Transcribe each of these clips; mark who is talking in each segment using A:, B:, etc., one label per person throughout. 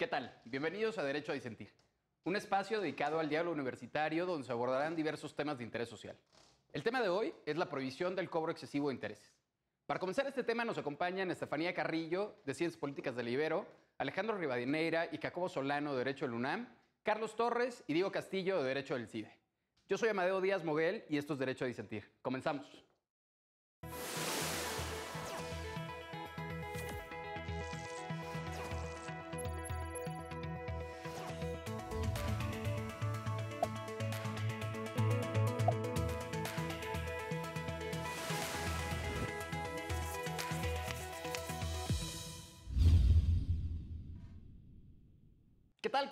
A: ¿Qué tal? Bienvenidos a Derecho a Disentir, un espacio dedicado al diálogo universitario donde se abordarán diversos temas de interés social. El tema de hoy es la prohibición del cobro excesivo de intereses. Para comenzar este tema nos acompañan Estefanía Carrillo, de Ciencias Políticas del Ibero, Alejandro Rivadeneira y Jacobo Solano, de Derecho del UNAM, Carlos Torres y Diego Castillo, de Derecho del CIDE. Yo soy Amadeo Díaz Moguel y esto es Derecho a Disentir. Comenzamos.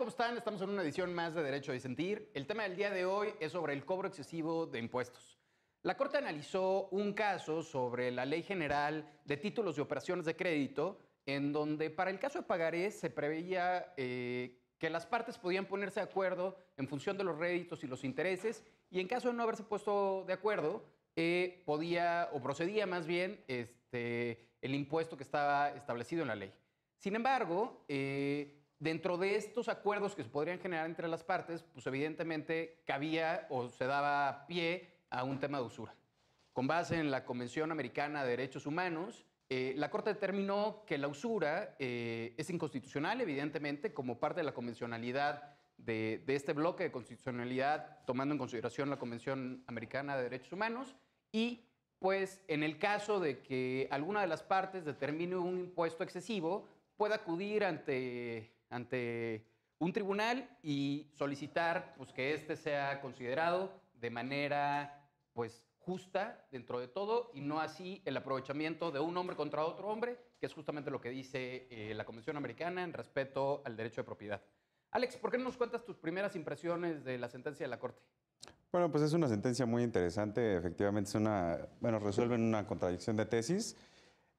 A: están? Estamos en una edición más de Derecho de Sentir. El tema del día de hoy es sobre el cobro excesivo de impuestos. La Corte analizó un caso sobre la Ley General de Títulos y Operaciones de Crédito, en donde para el caso de pagarés se preveía eh, que las partes podían ponerse de acuerdo en función de los réditos y los intereses, y en caso de no haberse puesto de acuerdo, eh, podía o procedía más bien este, el impuesto que estaba establecido en la ley. Sin embargo, eh, Dentro de estos acuerdos que se podrían generar entre las partes, pues evidentemente cabía o se daba pie a un tema de usura. Con base en la Convención Americana de Derechos Humanos, eh, la Corte determinó que la usura eh, es inconstitucional, evidentemente, como parte de la convencionalidad de, de, este bloque de constitucionalidad, tomando en consideración la Convención Americana de Derechos Humanos, y pues en el caso de que alguna de las partes determine un impuesto excesivo, pueda acudir ante, ante un tribunal y solicitar pues, que éste sea considerado de manera pues, justa dentro de todo y no así el aprovechamiento de un hombre contra otro hombre, que es justamente lo que dice eh, la Convención Americana en respeto al derecho de propiedad. Alex, ¿por qué no nos cuentas tus primeras impresiones de la sentencia de la Corte?
B: Bueno, pues es una sentencia muy interesante, efectivamente es una, bueno, resuelven una contradicción de tesis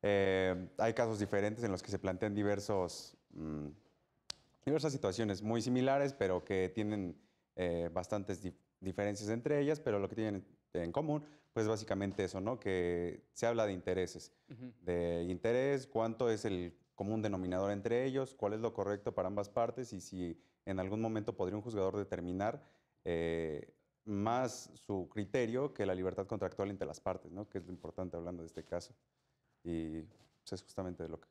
B: eh, hay casos diferentes en los que se plantean diversos, mm, diversas situaciones muy similares, pero que tienen eh, bastantes diferencias entre ellas, pero lo que tienen en común, pues básicamente eso, ¿no? Que se habla de intereses, de interés, cuánto es el común denominador entre ellos, cuál es lo correcto para ambas partes y si en algún momento podría un juzgador determinar eh, más su criterio que la libertad contractual entre las partes, ¿no? Que es lo importante hablando de este caso. Y eso pues, es justamente de lo que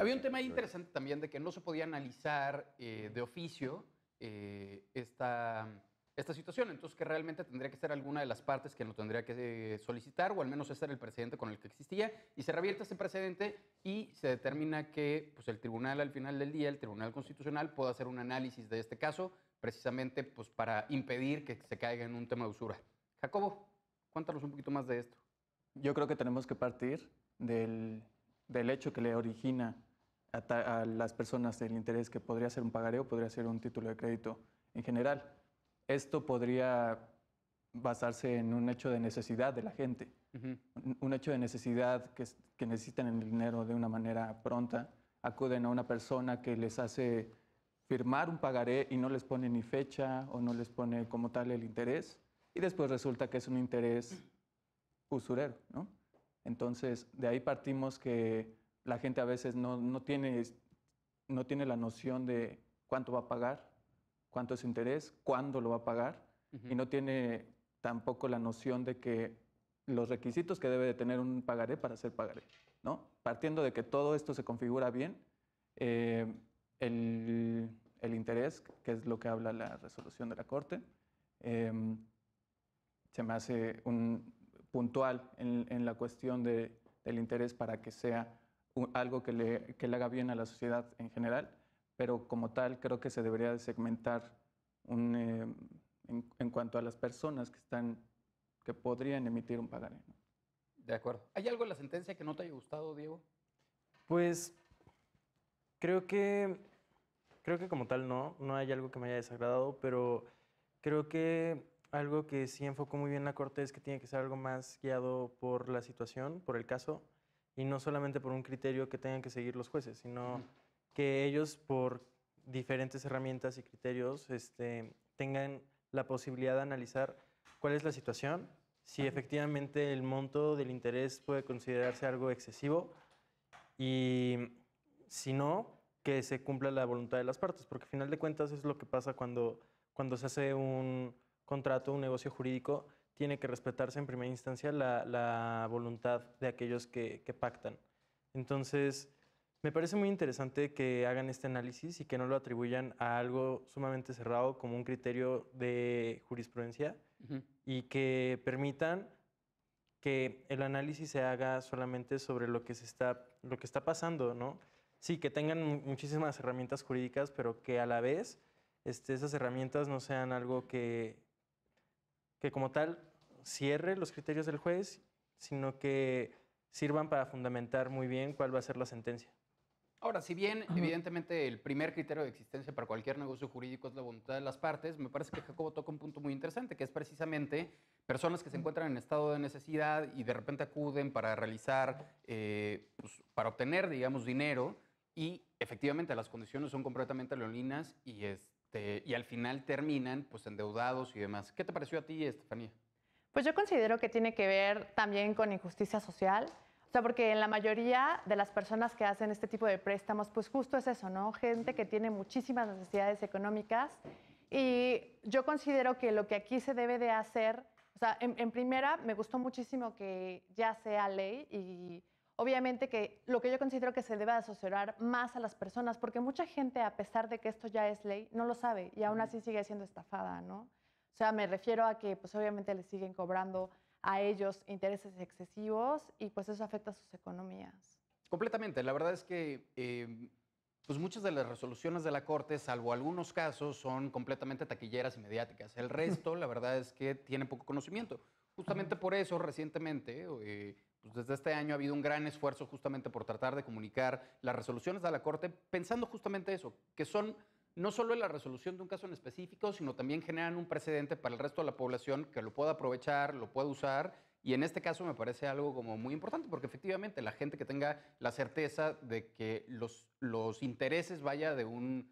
B: Había un tema interesante
A: también de que no se podía analizar eh, de oficio eh, esta, esta situación, entonces que realmente tendría que ser alguna de las partes que lo tendría que eh, solicitar, o al menos ese era el precedente con el que existía, y se revierte ese precedente y se determina que pues, el tribunal al final del día, el Tribunal Constitucional, pueda hacer un análisis de este caso precisamente pues, para impedir que se caiga en un tema de usura. Jacobo, cuéntanos un poquito más de esto. Yo creo que tenemos que partir del, hecho que le origina a,
C: las personas el interés, que podría ser un pagaré o podría ser un título de crédito en general. Esto podría basarse en un hecho de necesidad de la gente, un, hecho de necesidad que, que necesitan el dinero de una manera pronta. Acuden a una persona que les hace firmar un pagaré y no les pone ni fecha o no les pone como tal el interés y después resulta que es un interés usurero, ¿no? Entonces, de ahí partimos que la gente a veces no, no, tiene, no tiene la noción de cuánto va a pagar, cuánto es interés, cuándo lo va a pagar, y no tiene tampoco la noción de que los requisitos que debe de tener un pagaré para ser pagaré. ¿no? Partiendo de que todo esto se configura bien, eh, el, el, interés, que es lo que habla la resolución de la Corte, eh, se me hace un, puntual en, la cuestión del interés para que sea algo que le, haga bien a la sociedad en general, pero como tal creo que se debería de segmentar eh, en, cuanto a las personas que, están, que podrían emitir un pagaré. De acuerdo.
A: ¿Hay algo en la sentencia que no te haya gustado, Diego?
C: Pues
D: creo que, creo que como tal no, no hay algo que me haya desagradado, pero creo que algo que sí enfocó muy bien la Corte es que tiene que ser algo más guiado por la situación, por el caso, y no solamente por un criterio que tengan que seguir los jueces, sino que ellos por diferentes herramientas y criterios este, tengan la posibilidad de analizar cuál es la situación, si efectivamente el monto del interés puede considerarse algo excesivo y si no, que se cumpla la voluntad de las partes, porque al final de cuentas es lo que pasa cuando, cuando se hace un, contrato, un negocio jurídico, tiene que respetarse en primera instancia la, la voluntad de aquellos que, pactan. Entonces, me parece muy interesante que hagan este análisis y que no lo atribuyan a algo sumamente cerrado como un criterio de jurisprudencia y que permitan que el análisis se haga solamente sobre lo que, se está, lo que está pasando, ¿no? Sí, que tengan muchísimas herramientas jurídicas, pero que a la vez este, esas herramientas no sean algo que que como tal cierre los criterios del juez, sino que sirvan para fundamentar muy bien cuál va a ser la sentencia.
A: Ahora, si bien evidentemente el primer criterio de existencia para cualquier negocio jurídico es la voluntad de las partes, me parece que Jacobo toca un punto muy interesante, que es precisamente personas que se encuentran en estado de necesidad y de repente acuden para realizar, eh, pues, para obtener, digamos, dinero y efectivamente las condiciones son completamente leoninas y, es, este, y al final terminan pues endeudados y demás. ¿Qué te pareció a ti, Estefanía?
E: Pues yo considero que tiene que ver también con injusticia social. O sea, porque en la mayoría de las personas que hacen este tipo de préstamos, pues justo es eso, ¿no? Gente que tiene muchísimas necesidades económicas. Y yo considero que lo que aquí se debe de hacer, o sea, en primera, me gustó muchísimo que ya sea ley y Obviamente que lo que yo considero que se debe asociar más a las personas, porque mucha gente, a pesar de que esto ya es ley, no lo sabe y aún así sigue siendo estafada, ¿no? O sea, me refiero a que pues obviamente le siguen cobrando a ellos intereses excesivos y pues eso afecta a sus economías.
A: Completamente, la verdad es que eh, pues muchas de las resoluciones de la Corte, salvo algunos casos, son completamente taquilleras y mediáticas. El resto, la verdad es que tiene poco conocimiento. Justamente por eso, recientemente, eh, pues, desde este año ha habido un gran esfuerzo justamente por tratar de comunicar las resoluciones de la Corte, pensando justamente eso, que son no solo la resolución de un caso en específico, sino también generan un precedente para el resto de la población que lo pueda aprovechar, lo pueda usar. Y en este caso me parece algo como muy importante, porque efectivamente la gente que tenga la certeza de que los, intereses vaya de un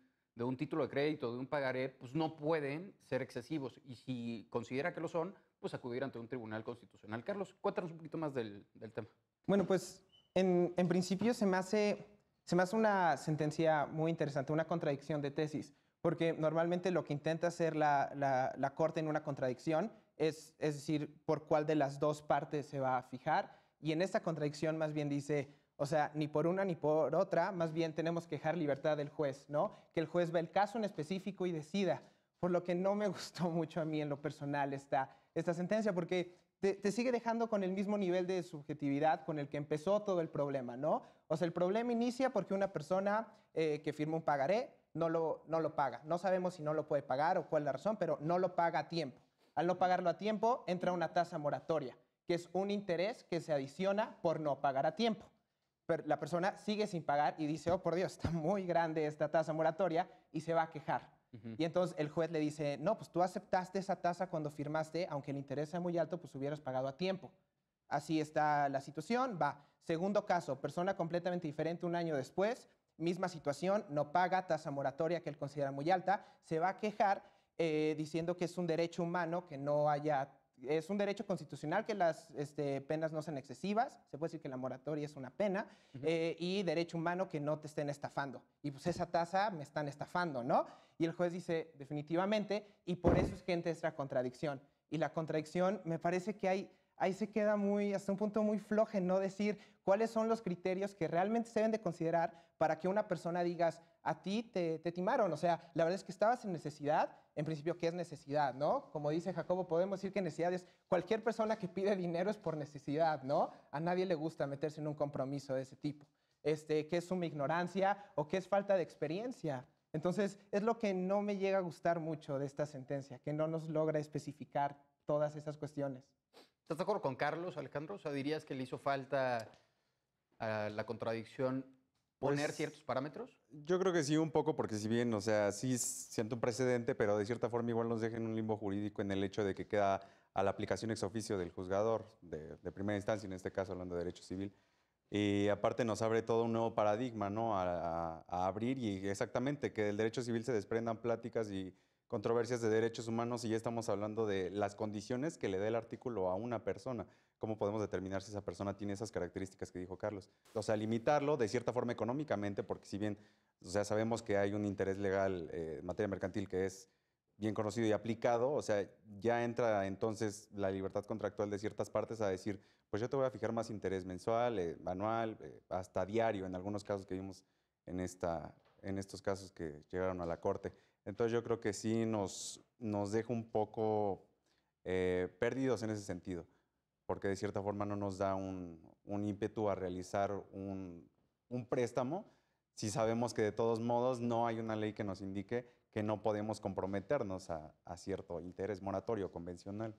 A: título de crédito, de un pagaré, pues no pueden ser excesivos. Y si considera que lo son, pues, acudir ante un tribunal constitucional. Carlos, cuéntanos un poquito más del, del
F: tema. Bueno, pues en, en, principio se me, hace, se hace una sentencia muy interesante, una contradicción de tesis, porque normalmente lo que intenta hacer la, la, Corte en una contradicción es, es decir, por cuál de las dos partes se va a fijar, y en esta contradicción más bien dice, o sea, ni por una ni por otra, más bien tenemos que dejar libertad del juez, ¿no? Que el juez ve el caso en específico y decida. Por lo que no me gustó mucho a mí en lo personal esta, esta sentencia, porque te, sigue dejando con el mismo nivel de subjetividad con el que empezó todo el problema, ¿no? O sea, el problema inicia porque una persona eh, que firma un pagaré no lo, no lo paga. No sabemos si no lo puede pagar o cuál es la razón, pero no lo paga a tiempo. Al no pagarlo a tiempo, entra una tasa moratoria, que es un interés que se adiciona por no pagar a tiempo Pero la persona sigue sin pagar y dice, oh, por Dios, está muy grande esta tasa moratoria y se va a quejar. Y entonces el juez le dice, no, pues tú aceptaste esa tasa cuando firmaste, aunque el interés sea muy alto, pues hubieras pagado a tiempo. Así está la situación, va. Segundo caso, persona completamente diferente un año después, misma situación, no paga tasa moratoria que él considera muy alta, se va a quejar eh, diciendo que es un derecho humano que no haya es un derecho constitucional que las este, penas no sean excesivas, se puede decir que la moratoria es una pena, eh, y derecho humano que no te estén estafando. Y pues esa tasa me están estafando, ¿no? Y el juez dice, definitivamente, y por eso es gente entra esta contradicción. Y la contradicción me parece que hay ahí se queda muy, hasta un punto muy flojo en no decir cuáles son los criterios que realmente se deben de considerar para que una persona digas, a ti te, te timaron. O sea, la verdad es que estabas en necesidad, en principio, ¿qué es necesidad, no? Como dice Jacobo, podemos decir que necesidad es cualquier persona que pide dinero es por necesidad, ¿no? A nadie le gusta meterse en un compromiso de ese tipo. Este, ¿Qué es una ignorancia o qué es falta de experiencia? Entonces, es lo que no me llega a gustar mucho de esta sentencia, que no nos logra especificar todas esas cuestiones.
A: ¿Estás de acuerdo con Carlos, Alejandro? O sea, ¿dirías que le hizo falta a la contradicción poner pues, ciertos parámetros? Yo
B: creo que sí, un poco, porque si bien, o sea, sí siento un precedente, pero de cierta forma igual nos deja en un limbo jurídico en el hecho de que queda a la aplicación ex oficio del juzgador de, primera instancia, en este caso hablando de derecho civil. Y aparte nos abre todo un nuevo paradigma, ¿no? a abrir y exactamente que del derecho civil se desprendan pláticas y controversias de derechos humanos y ya estamos hablando de las condiciones que le dé el artículo a una persona. ¿Cómo podemos determinar si esa persona tiene esas características que dijo Carlos? O sea, limitarlo de cierta forma económicamente, porque si bien o sea, sabemos que hay un interés legal eh, en materia mercantil que es bien conocido y aplicado, o sea, ya entra entonces la libertad contractual de ciertas partes a decir, pues yo te voy a fijar más interés mensual, eh, anual, eh, hasta diario, en algunos casos que vimos en, esta, en estos casos que llegaron a la Corte. Entonces yo creo que sí nos, nos deja un poco eh, perdidos en ese sentido, porque de cierta forma no nos da un, un ímpetu a realizar un, un préstamo si sabemos que de todos modos no hay una ley que nos indique que no podemos comprometernos a, a, cierto interés moratorio convencional.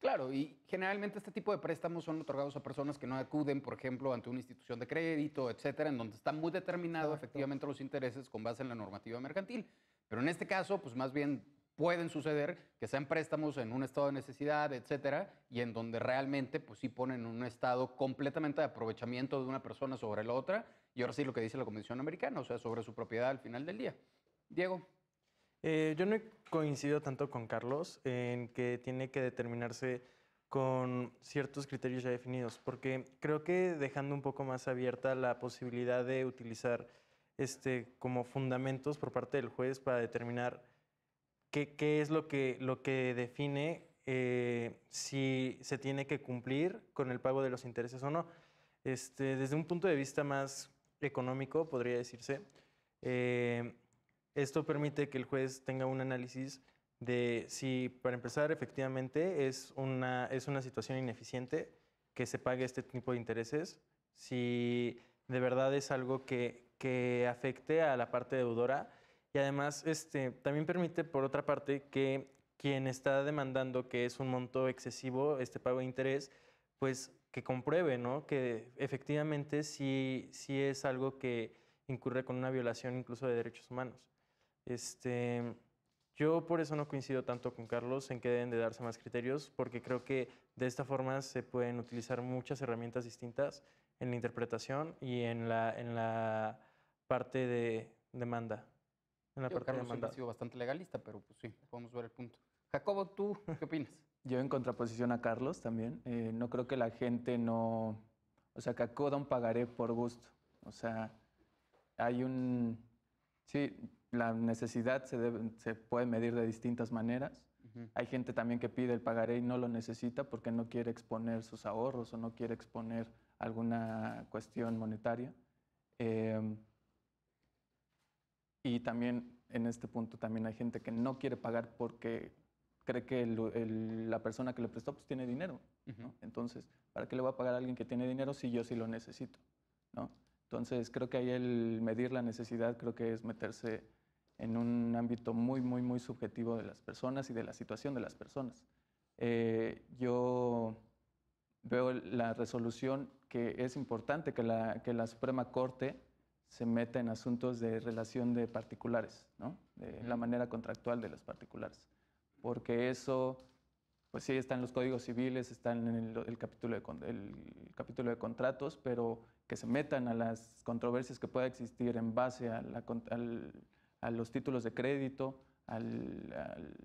A: Claro, y generalmente este tipo de préstamos son otorgados a personas que no acuden, por ejemplo, ante una institución de crédito, etcétera, en donde están muy determinados efectivamente los intereses con base en la normativa mercantil. Pero en este caso, pues más bien pueden suceder que sean préstamos en un estado de necesidad, etcétera, y en donde realmente pues sí ponen un estado completamente de aprovechamiento de una persona sobre la otra, y ahora sí lo que dice la Convención Americana, o sea, sobre su propiedad al final del día.
D: Diego. Eh, yo no coincido tanto con Carlos en que tiene que determinarse con ciertos criterios ya definidos, porque creo que dejando un poco más abierta la posibilidad de utilizar este, como fundamentos por parte del juez para determinar qué, es lo que, lo que define eh, si se tiene que cumplir con el pago de los intereses o no. Este, desde un punto de vista más económico, podría decirse, eh, esto permite que el juez tenga un análisis de si, para empezar, efectivamente es una, es una situación ineficiente que se pague este tipo de intereses, si de verdad es algo que, que afecte a la parte deudora y además este, también permite, por otra parte, que quien está demandando que es un monto excesivo este pago de interés, pues que compruebe ¿no? que efectivamente sí, si es algo que incurre con una violación incluso de derechos humanos. Este, yo por eso no coincido tanto con Carlos en que deben de darse más criterios, porque creo que de esta forma se pueden utilizar muchas herramientas distintas en la interpretación y en la, en la parte de
C: demanda.
A: En la parte Carlos de demanda. ha sido bastante legalista, pero pues sí, podemos ver el punto. Jacobo, ¿tú
C: qué opinas? Yo en contraposición a Carlos también, eh, no creo que la gente no, o sea, que acoda un pagaré por gusto. O sea, hay un, sí, la necesidad se, se puede medir de distintas maneras. Hay gente también que pide el pagaré y no lo necesita porque no quiere exponer sus ahorros o no quiere exponer alguna cuestión monetaria. Eh, y también en este punto también hay gente que no quiere pagar porque cree que la persona que le prestó pues tiene dinero. Entonces, ¿para qué le voy a pagar a alguien que tiene dinero si yo sí lo necesito? ¿no? Entonces, creo que ahí el medir la necesidad creo que es meterse en un ámbito muy, muy, muy subjetivo de las personas y de la situación de las personas. Eh, yo veo la resolución que es importante que la, que la Suprema Corte se meta en asuntos de relación de particulares, ¿no? de la manera contractual de los particulares. Porque eso, pues sí, están en los códigos civiles, están en el, capítulo, de, capítulo de contratos, pero que se metan a las controversias que pueda existir en base a, los títulos de crédito, al,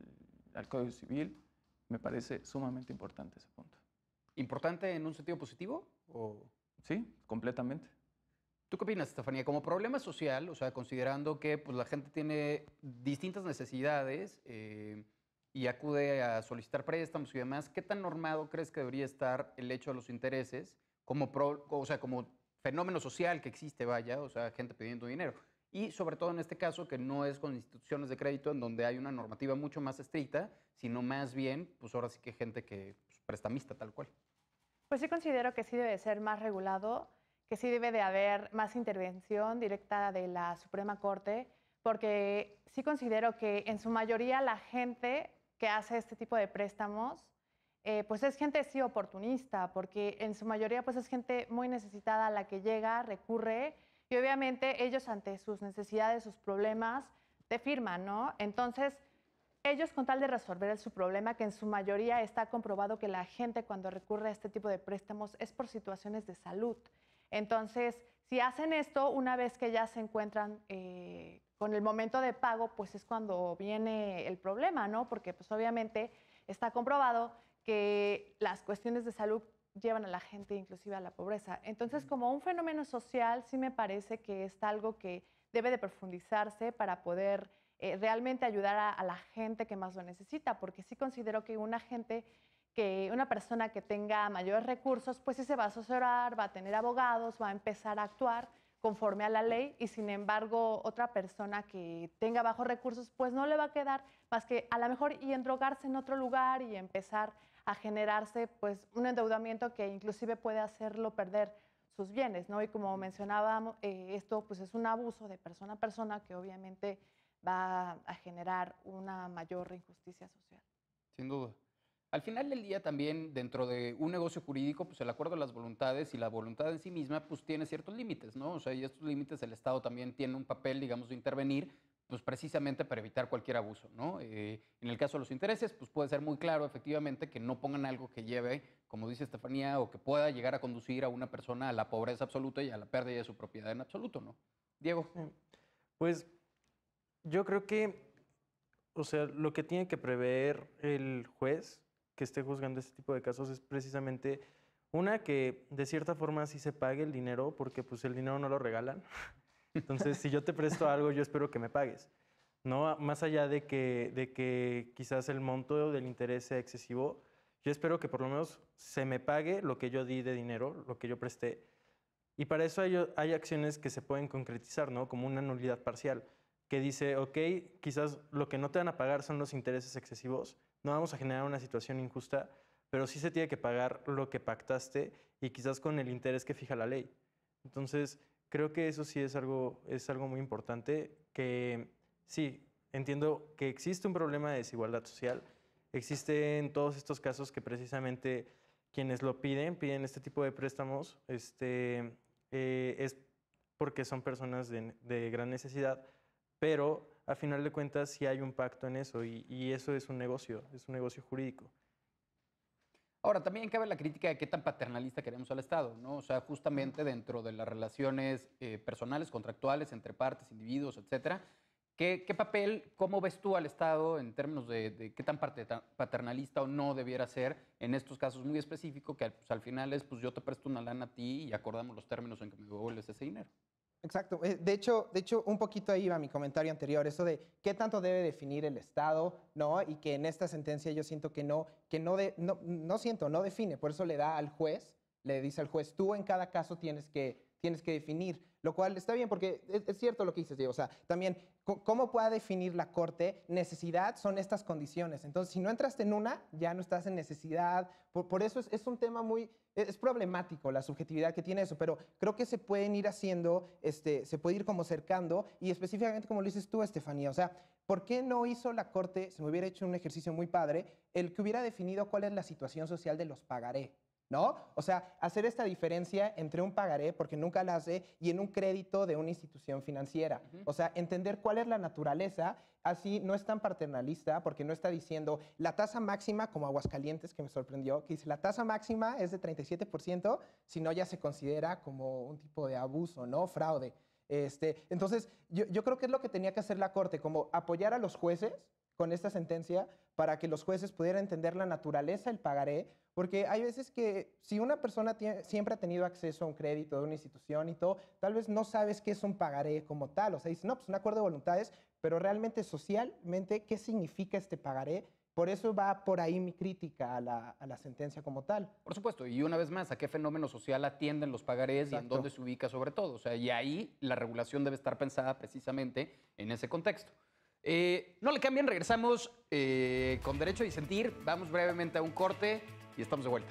C: al código civil,
A: me parece sumamente importante ese punto. ¿Importante en un sentido positivo? O... Sí, completamente. ¿Tú qué opinas, Estefanía? Como problema social, o sea, considerando que pues, la gente tiene distintas necesidades eh, y acude a solicitar préstamos y demás, ¿qué tan normado crees que debería estar el hecho de los intereses como, o sea, como fenómeno social que existe, vaya, o sea, gente pidiendo dinero? Y sobre todo en este caso, que no es con instituciones de crédito en donde hay una normativa mucho más estricta, sino más bien, pues ahora sí que gente que pues, prestamista tal cual.
E: Pues sí considero que sí debe ser más regulado que sí debe de haber más intervención directa de la Suprema Corte, porque sí considero que en su mayoría la gente que hace este tipo de préstamos, eh, pues es gente sí oportunista, porque en su mayoría pues es gente muy necesitada la que llega, recurre, y obviamente ellos ante sus necesidades, sus problemas, te firman, ¿no? Entonces, ellos con tal de resolver su problema, que en su mayoría está comprobado que la gente cuando recurre a este tipo de préstamos es por situaciones de salud. Entonces, si hacen esto, una vez que ya se encuentran eh, con el momento de pago, pues es cuando viene el problema, ¿no? Porque pues obviamente está comprobado que las cuestiones de salud llevan a la gente inclusive a la pobreza. Entonces, como un fenómeno social, sí me parece que es algo que debe de profundizarse para poder eh, realmente ayudar a, la gente que más lo necesita, porque sí considero que una gente que una persona que tenga mayores recursos, pues sí se va a asesorar, va a tener abogados, va a empezar a actuar conforme a la ley y sin embargo otra persona que tenga bajos recursos pues no le va a quedar más que a lo mejor y drogarse en otro lugar y empezar a generarse pues un endeudamiento que inclusive puede hacerlo perder sus bienes, ¿no? Y como mencionábamos, eh, esto pues es un abuso de persona a persona que obviamente va a generar una mayor injusticia social.
A: Sin duda. Al final del día también dentro de un negocio jurídico, pues el acuerdo de las voluntades y la voluntad en sí misma, pues tiene ciertos límites, ¿no? O sea, y estos límites el Estado también tiene un papel, digamos, de intervenir, pues precisamente para evitar cualquier abuso, ¿no? Eh, en el caso de los intereses, pues puede ser muy claro, efectivamente, que no pongan algo que lleve, como dice Estefanía, o que pueda llegar a conducir a una persona a la pobreza absoluta y a la pérdida de su propiedad en absoluto, ¿no?
D: Diego. Pues yo creo que, o sea, lo que tiene que prever el juez que esté juzgando este tipo de casos es precisamente una que de cierta forma sí se pague el dinero porque pues el dinero no lo regalan. Entonces, si yo te presto algo, yo espero que me pagues. No, más allá de que, quizás el monto del interés sea excesivo, yo espero que por lo menos se me pague lo que yo di de dinero, lo que yo presté. Y para eso hay, acciones que se pueden concretizar, Como una nulidad parcial, que dice, ok, quizás lo que no te van a pagar son los intereses excesivos, no vamos a generar una situación injusta, pero sí se tiene que pagar lo que pactaste y quizás con el interés que fija la ley. Entonces, creo que eso sí es algo, es algo muy importante, que sí, entiendo que existe un problema de desigualdad social, existen todos estos casos que precisamente quienes lo piden, piden este tipo de préstamos, este, eh, es porque son personas de, de gran necesidad, pero a final de cuentas sí hay un pacto en eso y, eso es un negocio, es un negocio jurídico.
A: Ahora, también cabe la crítica de qué tan paternalista queremos al Estado, ¿no? O sea, justamente dentro de las relaciones eh, personales, contractuales, entre partes, individuos, etcétera, ¿qué, papel, cómo ves tú al Estado en términos de, qué tan paternalista o no debiera ser en estos casos muy específicos, que pues, al final es, pues yo te presto una lana a ti y acordamos los términos en que me devuelves ese dinero?
F: Exacto. Eh, de hecho, de hecho, un poquito ahí va mi comentario anterior, eso de qué tanto debe definir el Estado, ¿no? Y que en esta sentencia yo siento que no, que no, de, no, no siento, no define, por eso le da al juez, le dice al juez, tú en cada caso tienes que tienes que definir, lo cual está bien porque es, cierto lo que dices, Diego. O sea, también, ¿cómo pueda definir la Corte? Necesidad son estas condiciones. Entonces, si no entraste en una, ya no estás en necesidad. Por, eso es, un tema muy, e, es, problemático la subjetividad que tiene eso, pero creo que se pueden ir haciendo, este, se puede ir como cercando y específicamente como lo dices tú, Estefanía. O sea, ¿por qué no hizo la Corte, se me hubiera hecho un ejercicio muy padre, el que hubiera definido cuál es la situación social de los pagaré? ¿no? O sea, hacer esta diferencia entre un pagaré, porque nunca la hace, y en un crédito de una institución financiera. O sea, entender cuál es la naturaleza, así no es tan paternalista, porque no está diciendo la tasa máxima, como Aguascalientes, que me sorprendió, que dice la tasa máxima es de 37%, si no ya se considera como un tipo de abuso, ¿no? Fraude. Este, entonces, yo, yo creo que es lo que tenía que hacer la Corte, como apoyar a los jueces con esta sentencia para que los jueces pudieran entender la naturaleza del pagaré, porque hay veces que si una persona tiene, siempre ha tenido acceso a un crédito de una institución y todo, tal vez no sabes qué es un pagaré como tal. O sea, dice, no, pues un acuerdo de voluntades, pero realmente socialmente, ¿qué significa este pagaré? Por eso va por ahí mi crítica a la, sentencia como tal.
A: Por supuesto, y una vez más, ¿a qué fenómeno social atienden los pagarés y en dónde se ubica sobre todo? O sea, y ahí la regulación debe estar pensada precisamente en ese contexto. Eh, no le cambien, regresamos eh, con derecho a disentir. Vamos brevemente a un corte y estamos de vuelta.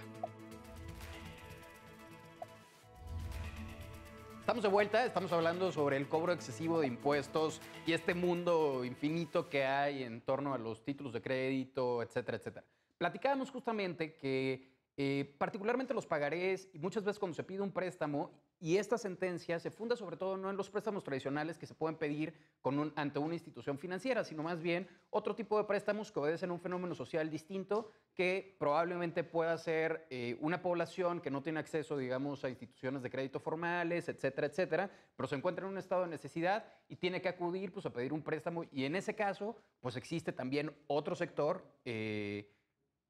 A: Estamos de vuelta, estamos hablando sobre el cobro excesivo de impuestos y este mundo infinito que hay en torno a los títulos de crédito, etcétera, etcétera. Platicábamos justamente que eh, particularmente los pagarés y muchas veces cuando se pide un préstamo y esta sentencia se funda sobre todo no en los préstamos tradicionales que se pueden pedir con ante una institución financiera, sino más bien otro tipo de préstamos que obedecen a un fenómeno social distinto que probablemente pueda ser eh, una población que no tiene acceso, digamos, a instituciones de crédito formales, etcétera, etcétera, pero se encuentra en un estado de necesidad y tiene que acudir pues, a pedir un préstamo. Y en ese caso, pues existe también otro sector. Eh,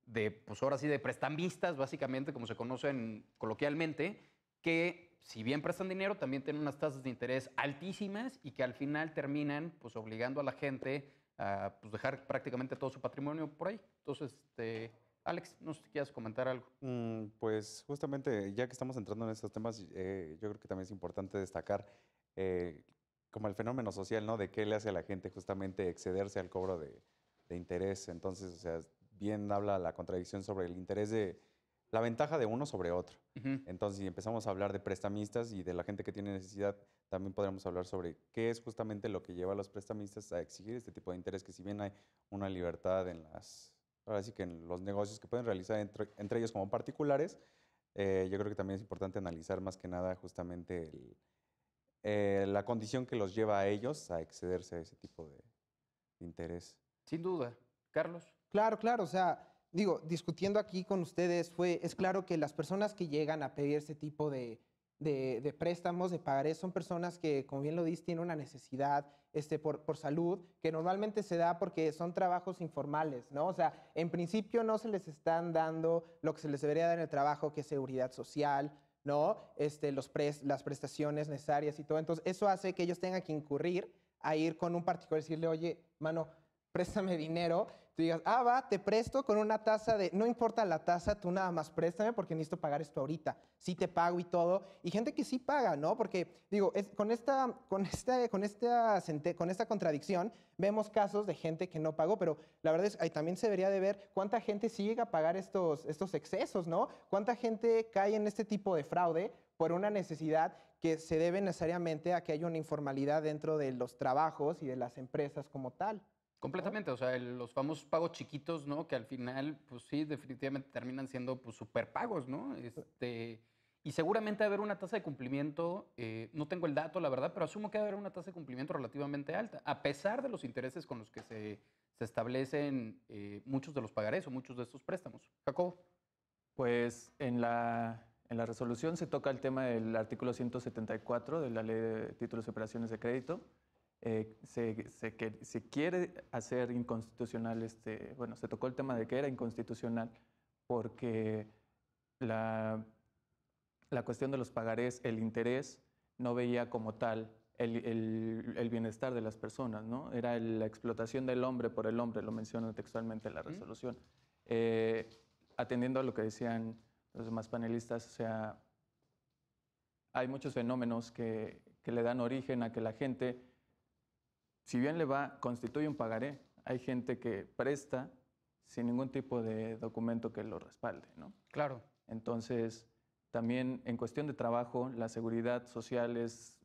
A: de, pues ahora sí, de prestamistas, básicamente, como se conocen coloquialmente, que si bien prestan dinero, también tienen unas tasas de interés altísimas y que al final terminan pues, obligando a la gente a pues, dejar prácticamente todo su patrimonio por ahí. Entonces, este, Alex, no sé si quieres comentar algo.
B: Mm, pues justamente, ya que estamos entrando en estos temas, eh, yo creo que también es importante destacar eh, como el fenómeno social, ¿no? De qué le hace a la gente justamente excederse al cobro de, de interés. Entonces, o sea, bien habla la contradicción sobre el interés de la ventaja de uno sobre otro. Entonces, si empezamos a hablar de prestamistas y de la gente que tiene necesidad, también podremos hablar sobre qué es justamente lo que lleva a los prestamistas a exigir este tipo de interés, que si bien hay una libertad en las, ahora sí que en los negocios que pueden realizar entre, ellos como particulares, eh, yo creo que también es importante analizar más que nada justamente eh, la condición que los lleva a ellos a excederse a ese tipo de interés. Sin duda. Carlos.
F: Claro, claro, o sea digo, discutiendo aquí con ustedes, fue, es claro que las personas que llegan a pedir ese tipo de, de, préstamos, de pagarés, son personas que, como bien lo dices, tienen una necesidad este, por, por, salud, que normalmente se da porque son trabajos informales, ¿no? O sea, en principio no se les están dando lo que se les debería dar en el trabajo, que es seguridad social, ¿no? Este, los las prestaciones necesarias y todo. Entonces, eso hace que ellos tengan que incurrir a ir con un particular y decirle, oye, mano, préstame dinero tú digas, ah, va, te presto con una tasa de, no importa la tasa, tú nada más préstame porque necesito pagar esto ahorita, sí te pago y todo. Y gente que sí paga, ¿no? Porque, digo, con, esta, con, esta, con, esta, con esta contradicción vemos casos de gente que no pagó, pero la verdad es, ahí también se debería de ver cuánta gente sí llega a pagar estos, estos excesos, ¿no? Cuánta gente cae en este tipo de fraude por una necesidad que se debe necesariamente a que haya una informalidad dentro de los trabajos y de las empresas como tal.
A: Completamente, o sea, los famosos pagos chiquitos, ¿no? Que al final, pues sí, definitivamente terminan siendo pues superpagos, ¿no? Este, y seguramente va a haber una tasa de cumplimiento, eh, no tengo el dato, la verdad, pero asumo que va a haber una tasa de cumplimiento relativamente alta, a pesar de los intereses con los que se, se establecen eh, muchos de los pagarés o muchos de estos préstamos. Jacobo. Pues en la, en la resolución se toca el tema del
C: artículo 174 de la Ley de Títulos y Operaciones de Crédito, eh, se, quiere hacer inconstitucional, este, bueno, se tocó el tema de que era inconstitucional porque la, cuestión de los pagarés, el interés, no veía como tal el, bienestar de las personas, ¿no? Era la explotación del hombre por el hombre, lo menciona textualmente la resolución. Eh, atendiendo a lo que decían los demás panelistas, o sea, hay muchos fenómenos que, que le dan origen a que la gente si bien le va, constituye un pagaré. Hay gente que presta sin ningún tipo de documento que lo respalde, Claro. Entonces, también en cuestión de trabajo, la seguridad social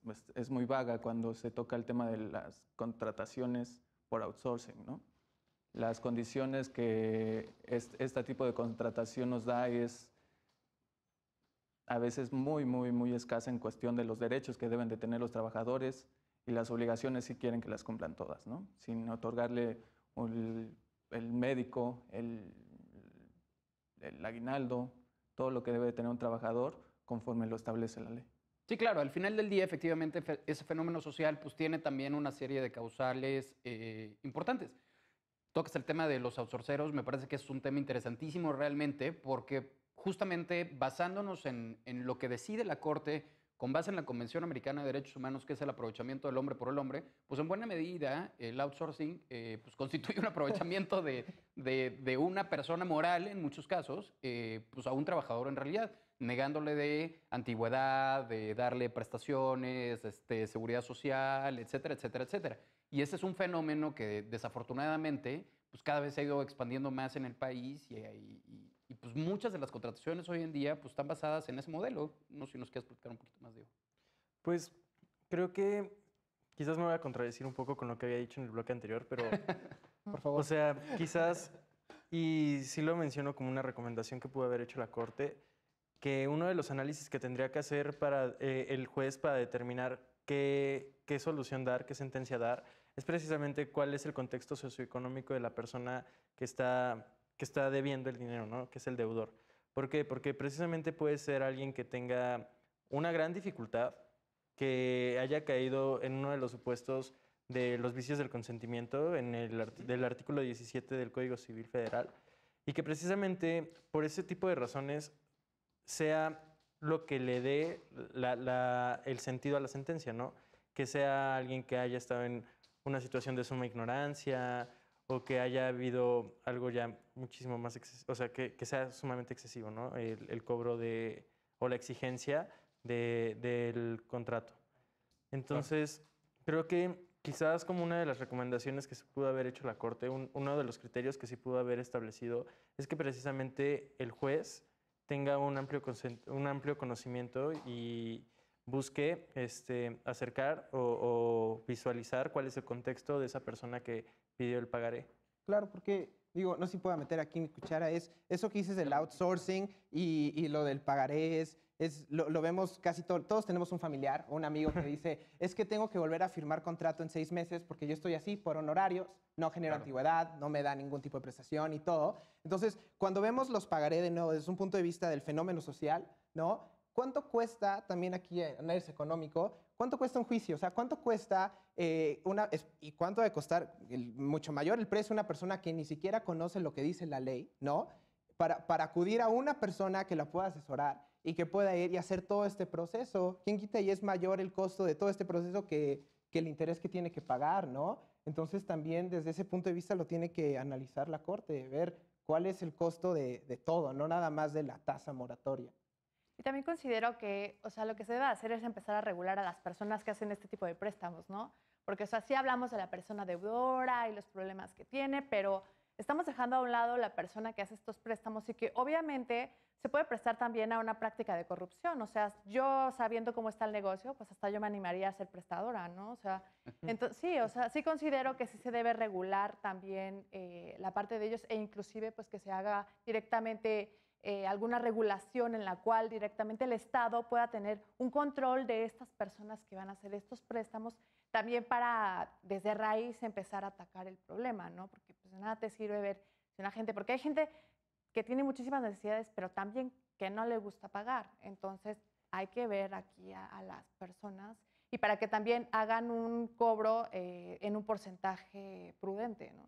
C: pues, es, muy vaga cuando se toca el tema de las contrataciones por outsourcing, Las condiciones que este, este tipo de contratación nos da es a veces muy, muy, muy escasa en cuestión de los derechos que deben de tener los trabajadores, y las obligaciones si quieren que las cumplan todas, ¿no? Sin otorgarle el, médico, el,
A: aguinaldo, todo lo que debe tener un trabajador conforme lo establece la ley. Sí, claro, al final del día efectivamente ese fenómeno social pues tiene también una serie de causales eh, importantes. Tocas el tema de los outsourceros, me parece que es un tema interesantísimo realmente porque justamente basándonos en lo que decide la Corte, con base en la Convención Americana de Derechos Humanos, que es el aprovechamiento del hombre por el hombre, pues en buena medida el outsourcing eh, pues constituye un aprovechamiento de, de, una persona moral, en muchos casos, eh, pues a un trabajador en realidad, negándole de antigüedad, de darle prestaciones, este, seguridad social, etcétera, etcétera, etcétera. Y ese es un fenómeno que desafortunadamente pues cada vez se ha ido expandiendo más en el país y, y, pues muchas de las contrataciones hoy en día pues, están basadas en ese modelo. No sé si nos quieres platicar un poquito más, Diego.
D: Pues creo que quizás me voy a contradecir un poco con lo que había dicho en el bloque anterior, pero... Por favor. O sea, quizás, y sí lo menciono como una recomendación que pudo haber hecho la Corte, que uno de los análisis que tendría que hacer para eh, el juez para determinar qué, qué solución dar, qué sentencia dar, es precisamente cuál es el contexto socioeconómico de la persona que está que está debiendo el dinero, ¿no? Que es el deudor. ¿Por qué? Porque precisamente puede ser alguien que tenga una gran dificultad, que haya caído en uno de los supuestos de los vicios del consentimiento en el del artículo 17 del Código Civil Federal y que precisamente por ese tipo de razones sea lo que le dé el sentido a la sentencia, ¿no? Que sea alguien que haya estado en una situación de suma ignorancia, o que haya habido algo ya muchísimo más, o sea, que, que sea sumamente excesivo, ¿no? El, cobro de, o la exigencia de, del contrato. Entonces, creo que quizás como una de las recomendaciones que se pudo haber hecho la Corte, uno de los criterios que se pudo haber establecido es que precisamente el juez tenga un amplio, un amplio conocimiento y busque este, acercar o, o, visualizar cuál es el contexto de esa persona que pidió el pagaré.
F: Claro, porque digo, no sé si puedo meter aquí mi cuchara, es eso que dices del outsourcing y, y lo del pagaré es, lo, vemos casi todos, todos tenemos un familiar o un amigo que dice, es que tengo que volver a firmar contrato en seis meses porque yo estoy así por honorarios, no genero antigüedad, no me da ningún tipo de prestación y todo. Entonces, cuando vemos los pagaré de nuevo desde un punto de vista del fenómeno social, ¿no? ¿Cuánto cuesta también aquí en análisis económico ¿cuánto cuesta un juicio? O sea, ¿cuánto cuesta eh, una... y cuánto debe costar mucho mayor el precio una persona que ni siquiera conoce lo que dice la ley, ¿no? Para, acudir a una persona que la pueda asesorar y que pueda ir y hacer todo este proceso. ¿Quién quita y es mayor el costo de todo este proceso que, el interés que tiene que pagar, ¿no? Entonces también desde ese punto de vista lo tiene que analizar la Corte, ver cuál es el costo de todo, no nada más de la tasa moratoria.
E: Y también considero que, o sea, lo que se debe hacer es empezar a regular a las personas que hacen este tipo de préstamos, ¿no? Porque, o sea, sí hablamos de la persona deudora y los problemas que tiene, pero estamos dejando a un lado la persona que hace estos préstamos y que obviamente se puede prestar también a una práctica de corrupción. O sea, yo sabiendo cómo está el negocio, pues hasta yo me animaría a ser prestadora, ¿no? O sea, entonces, sí, o sea, sí considero que sí se debe regular también eh, la parte de ellos e inclusive pues que se haga directamente eh, alguna regulación en la cual directamente el Estado pueda tener un control de estas personas que van a hacer estos préstamos, también para desde raíz empezar a atacar el problema, ¿no? Porque pues nada te sirve ver si una gente, porque hay gente que tiene muchísimas necesidades, pero también que no le gusta pagar. Entonces hay que ver aquí a, las personas y para que también hagan un cobro eh, en un porcentaje prudente, ¿no?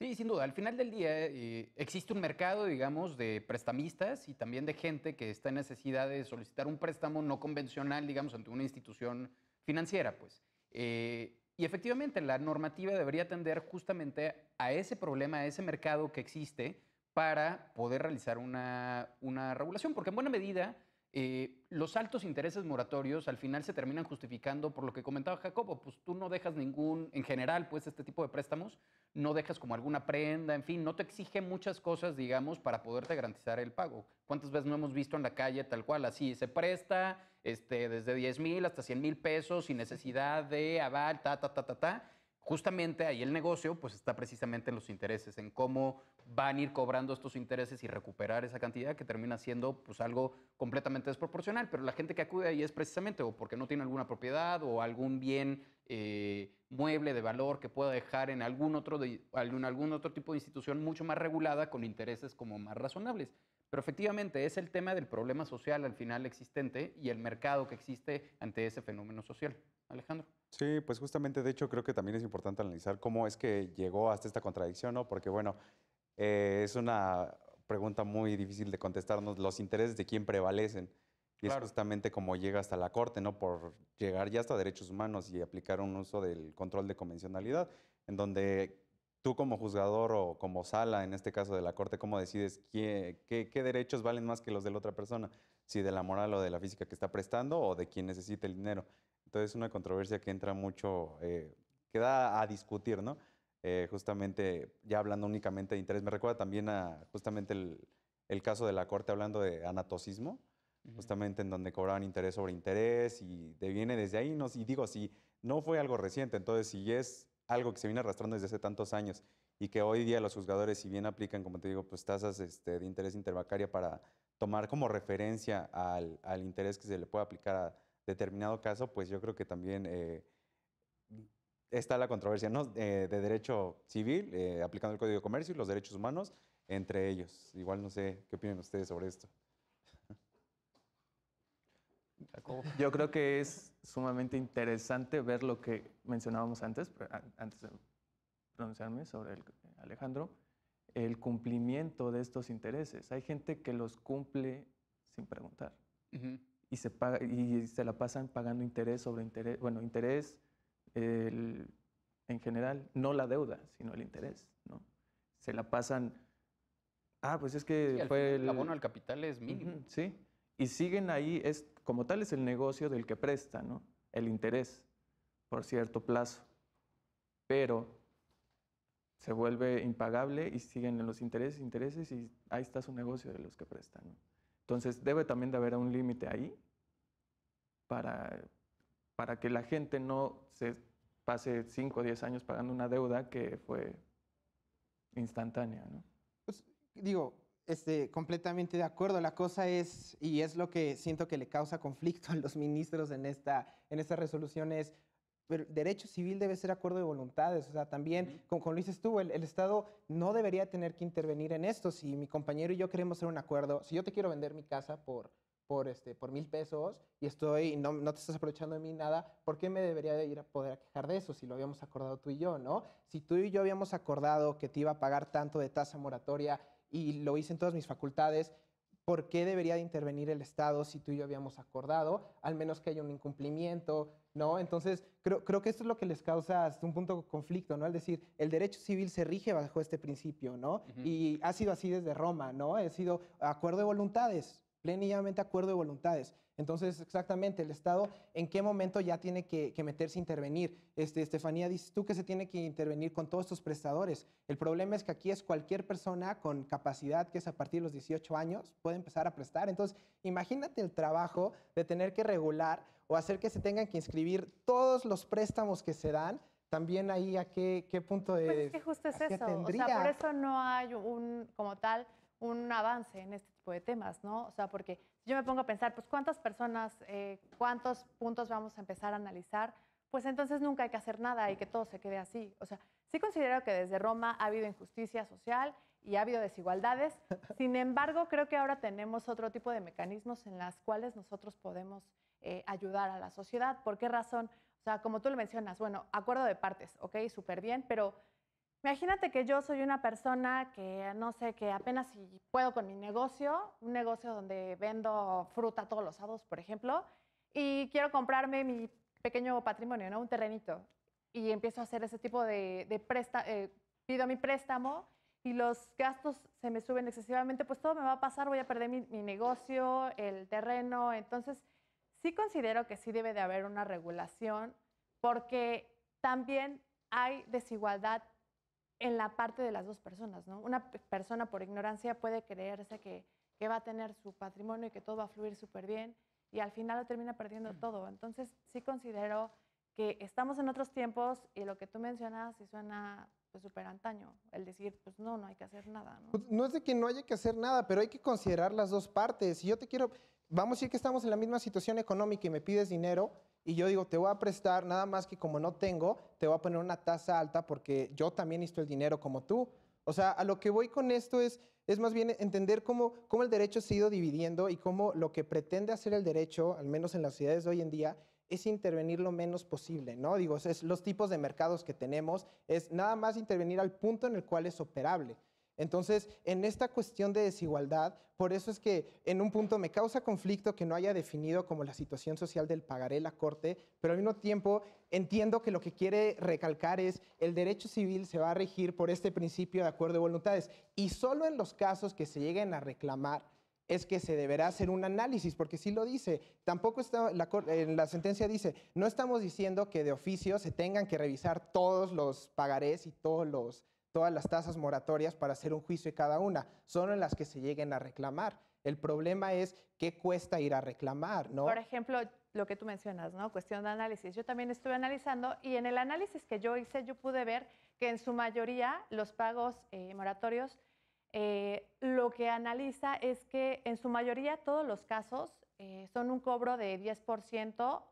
A: Sí, sin duda. Al final del día eh, existe un mercado, digamos, de prestamistas y también de gente que está en necesidad de solicitar un préstamo no convencional, digamos, ante una institución financiera, pues. Eh, y efectivamente, la normativa debería atender justamente a ese problema, a ese mercado que existe para poder realizar una regulación, porque en buena medida eh, los altos intereses moratorios al final se terminan justificando por lo que comentaba Jacobo, pues tú no dejas ningún, en general, pues este tipo de préstamos, no dejas como alguna prenda, en fin, no te exige muchas cosas, digamos, para poderte garantizar el pago. ¿Cuántas veces no hemos visto en la calle tal cual? Así se presta este, desde 10 mil hasta 100 mil pesos sin necesidad de aval, ta, ta, ta, ta, ta justamente ahí el negocio pues está precisamente en los intereses, en cómo van a ir cobrando estos intereses y recuperar esa cantidad que termina siendo pues algo completamente desproporcional. Pero la gente que acude ahí es precisamente o porque no tiene alguna propiedad o algún bien eh, mueble de valor que pueda dejar en algún, otro en algún otro tipo de institución mucho más regulada con intereses como más razonables. Pero efectivamente es el tema del problema social al final existente y el mercado que existe ante ese fenómeno social. Alejandro.
B: Sí, pues justamente de hecho creo que también es importante analizar cómo es que llegó hasta esta contradicción, ¿no? Porque bueno, eh, es una pregunta muy difícil de contestarnos, los intereses de quién prevalecen. Y es justamente cómo llega hasta la Corte, ¿no? Por llegar ya hasta derechos humanos y aplicar un uso del control de convencionalidad, en donde tú como juzgador o como sala, en este caso de la corte, ¿cómo decides qué, derechos valen más que los de la otra persona? Si de la moral o de la física que está prestando o de quien necesita el dinero. Entonces es una controversia que entra mucho, eh, que da a discutir, ¿no? Eh, justamente, ya hablando únicamente de interés, me recuerda también a justamente el, caso de la corte hablando de anatocismo, justamente en donde cobraban interés sobre interés y de, viene desde ahí, y digo, si no fue algo reciente, entonces si es algo que se viene arrastrando desde hace tantos años y que hoy día los juzgadores, si bien aplican, como te digo, pues tasas este, de interés interbancaria para tomar como referencia al, interés que se le puede aplicar a determinado caso, pues yo creo que también eh, está la controversia ¿no? Eh, de derecho civil, eh, aplicando el Código de Comercio y los derechos humanos entre ellos. Igual no sé qué opinan ustedes sobre esto. Yo
C: creo que es sumamente interesante ver lo que mencionábamos antes, antes de pronunciarme sobre el, Alejandro, el cumplimiento de estos intereses. Hay gente que los cumple sin preguntar y, se paga, y se la pasan pagando interés sobre interés, bueno, interés el, en general, no la deuda, sino el interés, ¿no? Se la pasan, ah, pues es que fue... El, el abono al capital es mínimo. sí, y siguen ahí, es, como tal es el negocio del que presta, ¿no? el interés por cierto plazo, pero se vuelve impagable y siguen en los intereses, intereses y ahí está su negocio de los que prestan. ¿no? Entonces debe también de haber un límite ahí para, para que la gente no se pase 5 o 10 años pagando una deuda que fue instantánea. ¿no?
F: Pues digo, este, completamente de acuerdo. La cosa es, y es lo que siento que le causa conflicto a los ministros en esta, en esta resolución, es pero derecho civil debe ser acuerdo de voluntades. O sea, también, como con, Luis estuvo, el, Estado no debería tener que intervenir en esto. Si mi compañero y yo queremos hacer un acuerdo, si yo te quiero vender mi casa por, por, este, por mil pesos y estoy, no, no te estás aprovechando de mí nada, ¿por qué me debería de ir a poder quejar de eso si lo habíamos acordado tú y yo, no? Si tú y yo habíamos acordado que te iba a pagar tanto de tasa moratoria y lo hice en todas mis facultades, ¿por qué debería de intervenir el Estado si tú y yo habíamos acordado? Al menos que haya un incumplimiento, ¿no? Entonces, creo, creo que esto es lo que les causa hasta un punto conflicto, ¿no? Al decir, el derecho civil se rige bajo este principio, ¿no? Y ha sido así desde Roma, ¿no? Ha sido acuerdo de voluntades, plenamente acuerdo de voluntades. Entonces, exactamente, el Estado, ¿en qué momento ya tiene que, meterse a intervenir? Este, Estefanía, dices tú que se tiene que intervenir con todos estos prestadores. El problema es que aquí es cualquier persona con capacidad, que es a partir de los 18 años, puede empezar a prestar. Entonces, imagínate el trabajo de tener que regular o hacer que se tengan que inscribir todos los préstamos que se dan también ahí a qué, qué punto de... Pues es
E: justo es eso, o sea, por eso no hay un, como tal, un avance en este tipo de temas, ¿no? O sea, porque si yo me pongo a pensar, pues cuántas personas, eh, cuántos puntos vamos a empezar a analizar, pues entonces nunca hay que hacer nada y que todo se quede así. O sea, sí considero que desde Roma ha habido injusticia social y ha habido desigualdades, sin embargo, creo que ahora tenemos otro tipo de mecanismos en los cuales nosotros podemos eh, ayudar a la sociedad. ¿Por qué razón? O sea, como tú lo mencionas, bueno, acuerdo de partes, ok, súper bien, pero Imagínate que yo soy una persona que, no sé, que apenas si puedo con mi negocio, un negocio donde vendo fruta todos los sábados, por ejemplo, y quiero comprarme mi pequeño patrimonio, ¿no? Un terrenito. Y empiezo a hacer ese tipo de, préstamo, eh, pido mi préstamo y los gastos se me suben excesivamente, pues todo me va a pasar, voy a perder mi, mi negocio, el terreno. Entonces, sí considero que sí debe de haber una regulación porque también hay desigualdad en la parte de las dos personas, ¿no? Una persona por ignorancia puede creerse que, va a tener su patrimonio y que todo va a fluir súper bien y al final lo termina perdiendo todo. Entonces sí considero que estamos en otros tiempos y lo que tú mencionas sí suena pues súper antaño, el decir, pues no, no hay que hacer nada. ¿no?
F: Pues, no es de que no haya que hacer nada, pero hay que considerar las dos partes. Y yo te quiero, vamos a decir que estamos en la misma situación económica y me pides dinero y yo digo, te voy a prestar, nada más que como no tengo, te voy a poner una tasa alta porque yo también necesito el dinero como tú. O sea, a lo que voy con esto es, es más bien entender cómo, cómo el derecho se ha ido dividiendo y cómo lo que pretende hacer el derecho, al menos en las ciudades de hoy en día, es intervenir lo menos posible, ¿no? Digo, es los tipos de mercados que tenemos, es nada más intervenir al punto en el cual es operable. Entonces, en esta cuestión de desigualdad, por eso es que en un punto me causa conflicto que no haya definido como la situación social del pagaré la corte, pero al mismo tiempo entiendo que lo que quiere recalcar es el derecho civil se va a regir por este principio de acuerdo de voluntades y solo en los casos que se lleguen a reclamar es que se deberá hacer un análisis, porque si lo dice. Tampoco está, la, sentencia dice, no estamos diciendo que de oficio se tengan que revisar todos los pagarés y todos los todas las tasas moratorias para hacer un juicio de cada una, son en las que se lleguen a reclamar. El problema es qué cuesta ir a reclamar, ¿no? Por
E: ejemplo, lo que tú mencionas, ¿no? Cuestión de análisis. Yo también estuve analizando y en el análisis que yo hice yo pude ver que en su mayoría los pagos eh, moratorios eh, lo que analiza es que en su mayoría todos los casos eh, son un cobro de 10%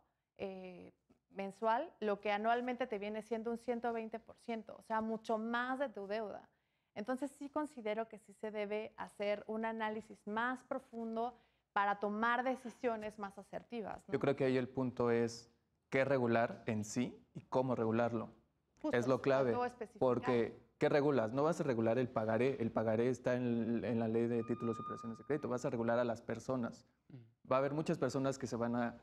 E: mensual lo que anualmente te viene siendo un 120%, o sea, mucho más de tu deuda. Entonces sí considero que sí se debe hacer un análisis más profundo para tomar decisiones más asertivas. Yo creo
C: que ahí el punto es qué regular en sí y cómo regularlo.
E: es lo clave.
C: Porque ¿qué regulas? No vas a regular el pagaré. El pagaré está en, en, la ley de títulos y operaciones de crédito. Vas a regular a las personas. Mm. Va a haber muchas personas que se van a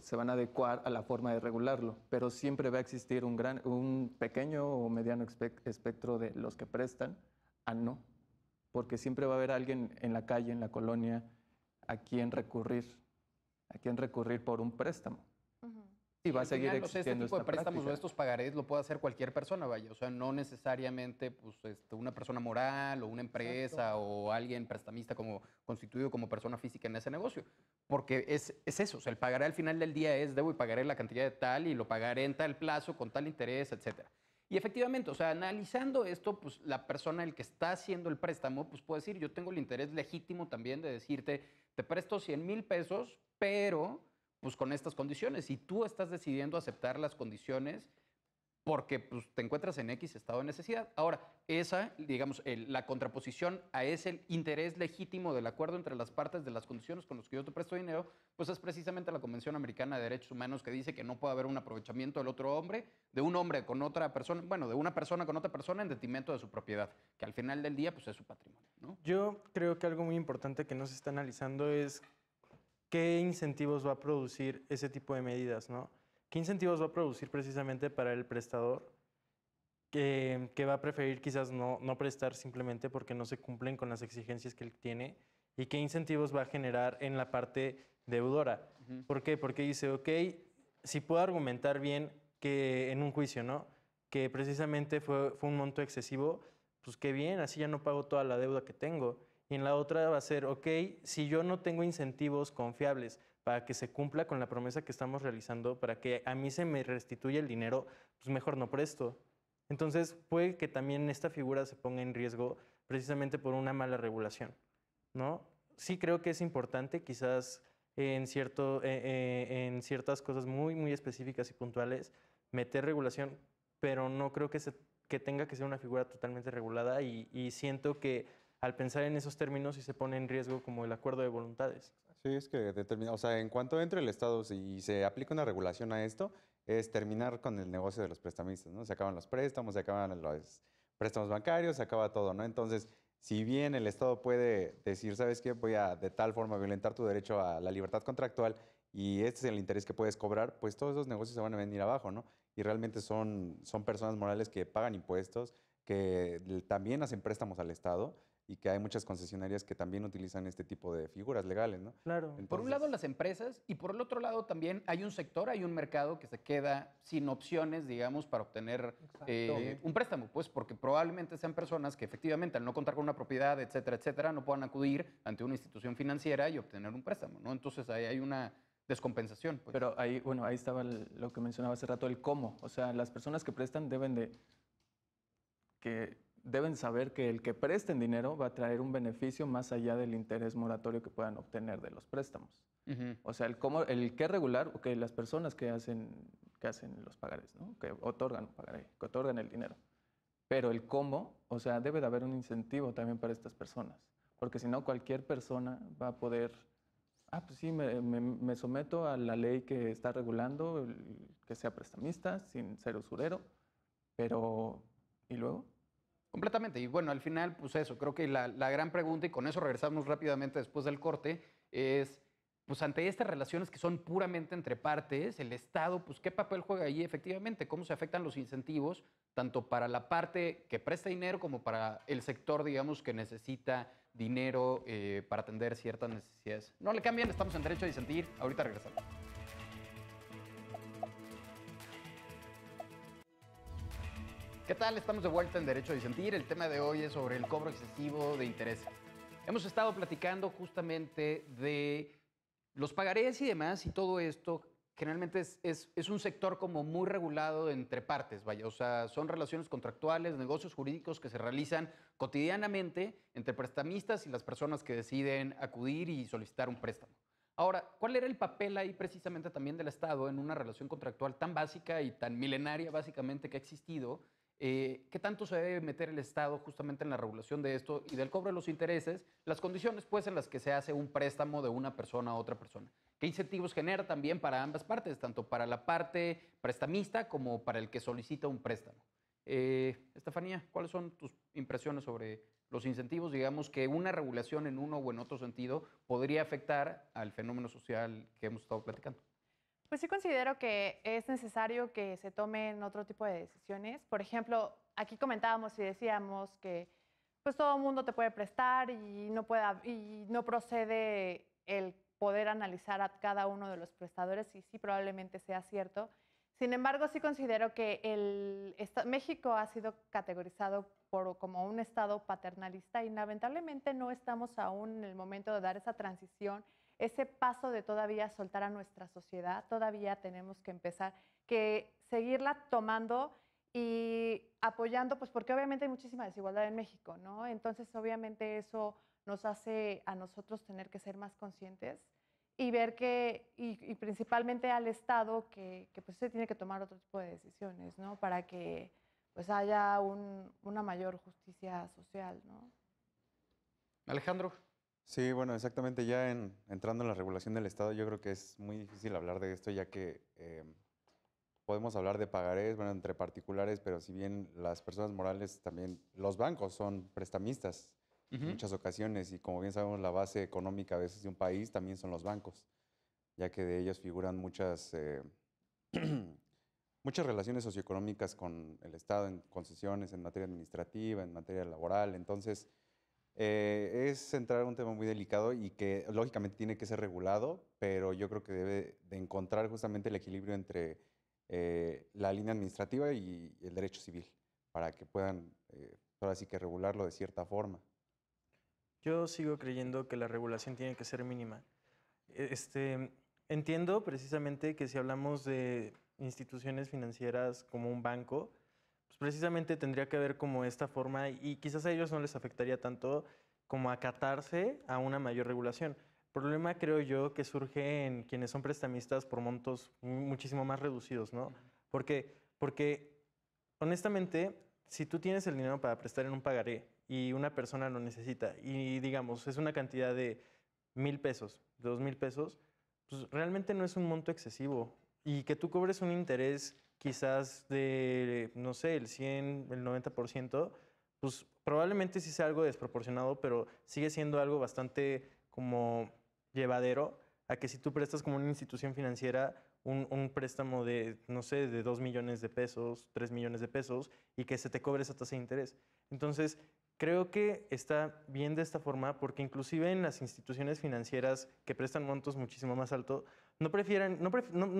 C: se van a adecuar a la forma de regularlo, pero siempre va a existir un, pequeño o mediano espectro de los que prestan a no, porque siempre va a haber alguien en la calle, en la colonia, a quien recurrir, a quien recurrir por un préstamo.
A: Y va a seguir este existiendo. este tipo de préstamos o estos pagarés lo puede hacer cualquier persona, vaya. O sea, no necesariamente pues, este, una persona moral o una empresa o alguien prestamista como constituido como persona física en ese negocio. Porque es, eso. O sea, el pagaré al final del día es debo y pagaré la cantidad de tal y lo pagaré en tal plazo, con tal interés, etc. Y efectivamente, o sea, analizando esto, pues la persona el que está haciendo el préstamo, pues puede decir, yo tengo el interés legítimo también de decirte, te presto 100 mil pesos, pero pues con estas condiciones y tú estás decidiendo aceptar las condiciones porque pues, te encuentras en X estado de necesidad. Ahora, esa, digamos, la contraposición a ese interés legítimo del acuerdo entre las partes de las condiciones con las que yo te presto dinero, pues es precisamente la Convención Americana de Derechos Humanos que dice que no puede haber un aprovechamiento del otro hombre, de un hombre con otra persona, bueno, de una persona con otra persona en detrimento de su propiedad, que al final del día pues es su patrimonio.
D: ¿no? Yo creo que algo muy importante que no se está analizando es qué incentivos va a producir ese tipo de medidas, ¿no? ¿Qué incentivos va a producir precisamente para el prestador que, que va a preferir quizás no, no prestar simplemente porque no se cumplen con las exigencias que él tiene? ¿Y qué incentivos va a generar en la parte deudora? ¿Por qué? Porque dice, ok, si puedo argumentar bien que en un juicio, ¿no? Que precisamente fue, fue un monto excesivo, pues qué bien, así ya no pago toda la deuda que tengo y en la otra va a ser, ok, si yo no tengo incentivos confiables para que se cumpla con la promesa que estamos realizando, para que a mí se me restituya el dinero, pues mejor no presto. Entonces puede que también esta figura se ponga en riesgo precisamente por una mala regulación, ¿no? Sí creo que es importante, quizás en, cierto, eh, eh, en ciertas cosas muy, muy específicas y puntuales, meter regulación, pero no creo que, se, que tenga que ser una figura totalmente regulada y siento que al pensar en esos términos y se pone
B: en riesgo como el acuerdo
D: de voluntades.
B: Sí, es que determina, o sea, en cuanto entre el Estado y se aplica una regulación a esto, es terminar con el negocio de los prestamistas, ¿no? Se acaban los préstamos, se acaban los préstamos bancarios, se acaba todo, ¿no? Entonces, si bien el Estado puede decir, ¿sabes qué? Voy a de tal forma violentar tu derecho a la libertad contractual y este es el interés que puedes cobrar, pues todos esos negocios se van a venir abajo, ¿no? Y realmente son, son personas morales que pagan impuestos, que también hacen préstamos al Estado y que hay muchas concesionarias que también utilizan este tipo de figuras legales, ¿no?
A: Claro. por un lado las empresas y por el otro lado también hay un sector, hay un mercado que se queda sin opciones, digamos, para obtener eh, un préstamo, pues porque probablemente sean personas que efectivamente al no contar con una propiedad, etcétera, etcétera, no puedan acudir ante una institución financiera y obtener un préstamo, ¿no? Entonces ahí hay una descompensación. Pues. Pero ahí, bueno, ahí estaba lo que mencionaba hace rato, el cómo. O sea, las personas que prestan deben de
C: que deben saber que el que presten dinero va a traer un beneficio más allá del interés moratorio que puedan obtener de los préstamos. O sea, el cómo, el qué regular, que las personas que hacen, que hacen los pagares, ¿no? que otorgan pagaré, que otorgan el dinero. Pero el cómo, o sea, debe de haber un incentivo también para estas personas, porque si no cualquier persona va a poder, ah, pues sí, me, me, someto a la ley que está
A: regulando que sea prestamista sin ser usurero, pero ¿y luego? Completamente. Y bueno, al final, pues eso, creo que la, la gran pregunta, y con eso regresamos rápidamente después del corte, es pues ante estas relaciones que son puramente entre partes, el Estado, pues qué papel juega ahí efectivamente, cómo se afectan los incentivos, tanto para la parte que presta dinero como para el sector, digamos, que necesita dinero eh, para atender ciertas necesidades. No le cambian, estamos en derecho a disentir, ahorita regresamos. ¿Qué tal? Estamos de vuelta en Derecho a Disentir. El tema de hoy es sobre el cobro excesivo de intereses. Hemos estado platicando justamente de los pagarés y demás y todo esto. Generalmente es, es, es, un sector como muy regulado entre partes, vaya, o sea, son relaciones contractuales, negocios jurídicos que se realizan cotidianamente entre prestamistas y las personas que deciden acudir y solicitar un préstamo. Ahora, ¿cuál era el papel ahí precisamente también del Estado en una relación contractual tan básica y tan milenaria básicamente que ha existido eh, ¿Qué tanto se debe meter el Estado justamente en la regulación de esto y del cobro de los intereses? Las condiciones pues en las que se hace un préstamo de una persona a otra persona. ¿Qué incentivos genera también para ambas partes, tanto para la parte prestamista como para el que solicita un préstamo? Eh, Estefanía, ¿cuáles son tus impresiones sobre los incentivos, digamos, que una regulación en uno o en otro sentido podría afectar al fenómeno social que hemos estado platicando?
E: Pues sí considero que es necesario que se tomen otro tipo de decisiones. Por ejemplo, aquí comentábamos y decíamos que pues todo el mundo te puede prestar y no, y no procede el poder analizar a cada uno de los prestadores y sí probablemente sea cierto. Sin embargo, sí considero que el, México ha sido categorizado como un estado paternalista y lamentablemente no estamos aún en el momento de dar esa transición ese paso de todavía soltar a nuestra sociedad, todavía tenemos que empezar, que seguirla tomando y apoyando, pues porque obviamente hay muchísima desigualdad en México, ¿no? Entonces, obviamente eso nos hace a nosotros tener que ser más conscientes y ver que, y, principalmente al Estado, que, pues se tiene que tomar otro tipo de decisiones, ¿no? Para que pues haya una mayor justicia social, ¿no?
A: Alejandro.
B: Sí, bueno, exactamente. Ya entrando en la regulación del Estado, yo creo que es muy difícil hablar de esto, ya que eh, podemos hablar de pagarés, bueno, entre particulares, pero si bien las personas morales también, los bancos son prestamistas en muchas ocasiones y como bien sabemos, la base económica a veces de un país también son los bancos, ya que de ellos figuran muchas, eh, muchas relaciones socioeconómicas con el Estado, en concesiones, en materia administrativa, en materia laboral. Entonces, eh, es entrar en un tema muy delicado y que lógicamente tiene que ser regulado, pero yo creo que debe de encontrar justamente el equilibrio entre eh, la línea administrativa y el derecho civil para que puedan eh, que regularlo de cierta forma.
D: Yo sigo creyendo que la regulación tiene que ser mínima. E-, este, entiendo precisamente que si hablamos de instituciones financieras como un banco, pues, precisamente tendría que ver como esta forma y quizás a ellos no les afectaría tanto como acatarse a una mayor regulación. problema creo yo que surge en quienes son prestamistas por montos muchísimo más reducidos, ¿no? Porque, porque honestamente, si tú tienes el dinero para prestar en un pagaré y una persona lo necesita y digamos es una cantidad de mil pesos, dos mil pesos, pues realmente no es un monto excesivo y que tú cobres un interés quizás de, no sé, el 100, el 90%, pues probablemente sí sea algo desproporcionado, pero sigue siendo algo bastante como llevadero a que si tú prestas como una institución financiera un, préstamo de, no sé, de 2 millones de pesos, 3 millones de pesos, y que se te cobre esa tasa de interés. Entonces, creo que está bien de esta forma porque inclusive en las instituciones financieras que prestan montos muchísimo más altos, no prefieren, no,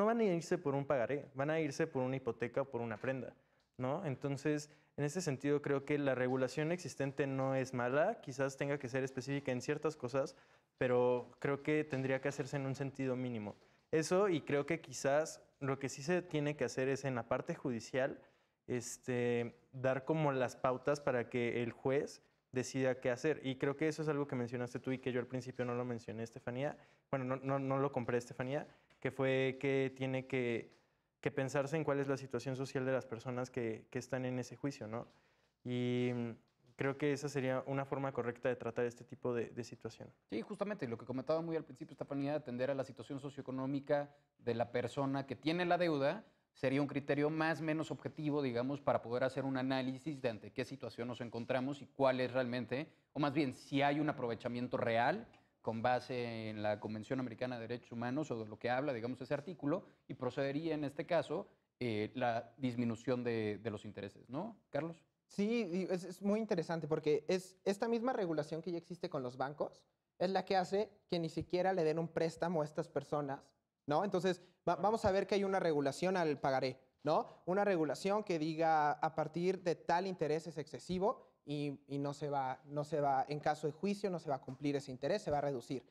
D: van a irse por un pagaré, van a irse por una hipoteca o por una prenda, ¿no? Entonces, en ese sentido, creo que la regulación existente no es mala, quizás tenga que ser específica en ciertas cosas, pero creo que tendría que hacerse en un sentido mínimo. Eso, y creo que quizás lo que sí se tiene que hacer es en la parte judicial, este, dar como las pautas para que el juez decida qué hacer. Y creo que eso es algo que mencionaste tú y que yo al principio no lo mencioné, Estefanía, bueno, no, lo compré, Estefanía, que fue que tiene que, pensarse en cuál es la situación social de las personas que, están en ese juicio, ¿no?
A: Y mm, creo que esa sería una forma correcta de tratar este tipo de, situación. Sí, justamente, lo que comentaba muy al principio, Estefanía, atender a la situación socioeconómica de la persona que tiene la deuda sería un criterio más menos objetivo, digamos, para poder hacer un análisis de ante qué situación nos encontramos y cuál es realmente, o más bien, si hay un aprovechamiento real con base en la Convención Americana de Derechos Humanos o de lo que habla, digamos, ese artículo, y procedería en este caso eh, la disminución de, los intereses, ¿no, Carlos?
F: Sí, es, muy interesante porque es esta misma regulación que ya existe con los bancos es la que hace que ni siquiera le den un préstamo a estas personas, ¿no? Entonces, vamos a ver que hay una regulación al pagaré, ¿no? Una regulación que diga a partir de tal interés es excesivo y, no, se va, no se va, en caso de juicio, no se va a cumplir ese interés, se va a reducir.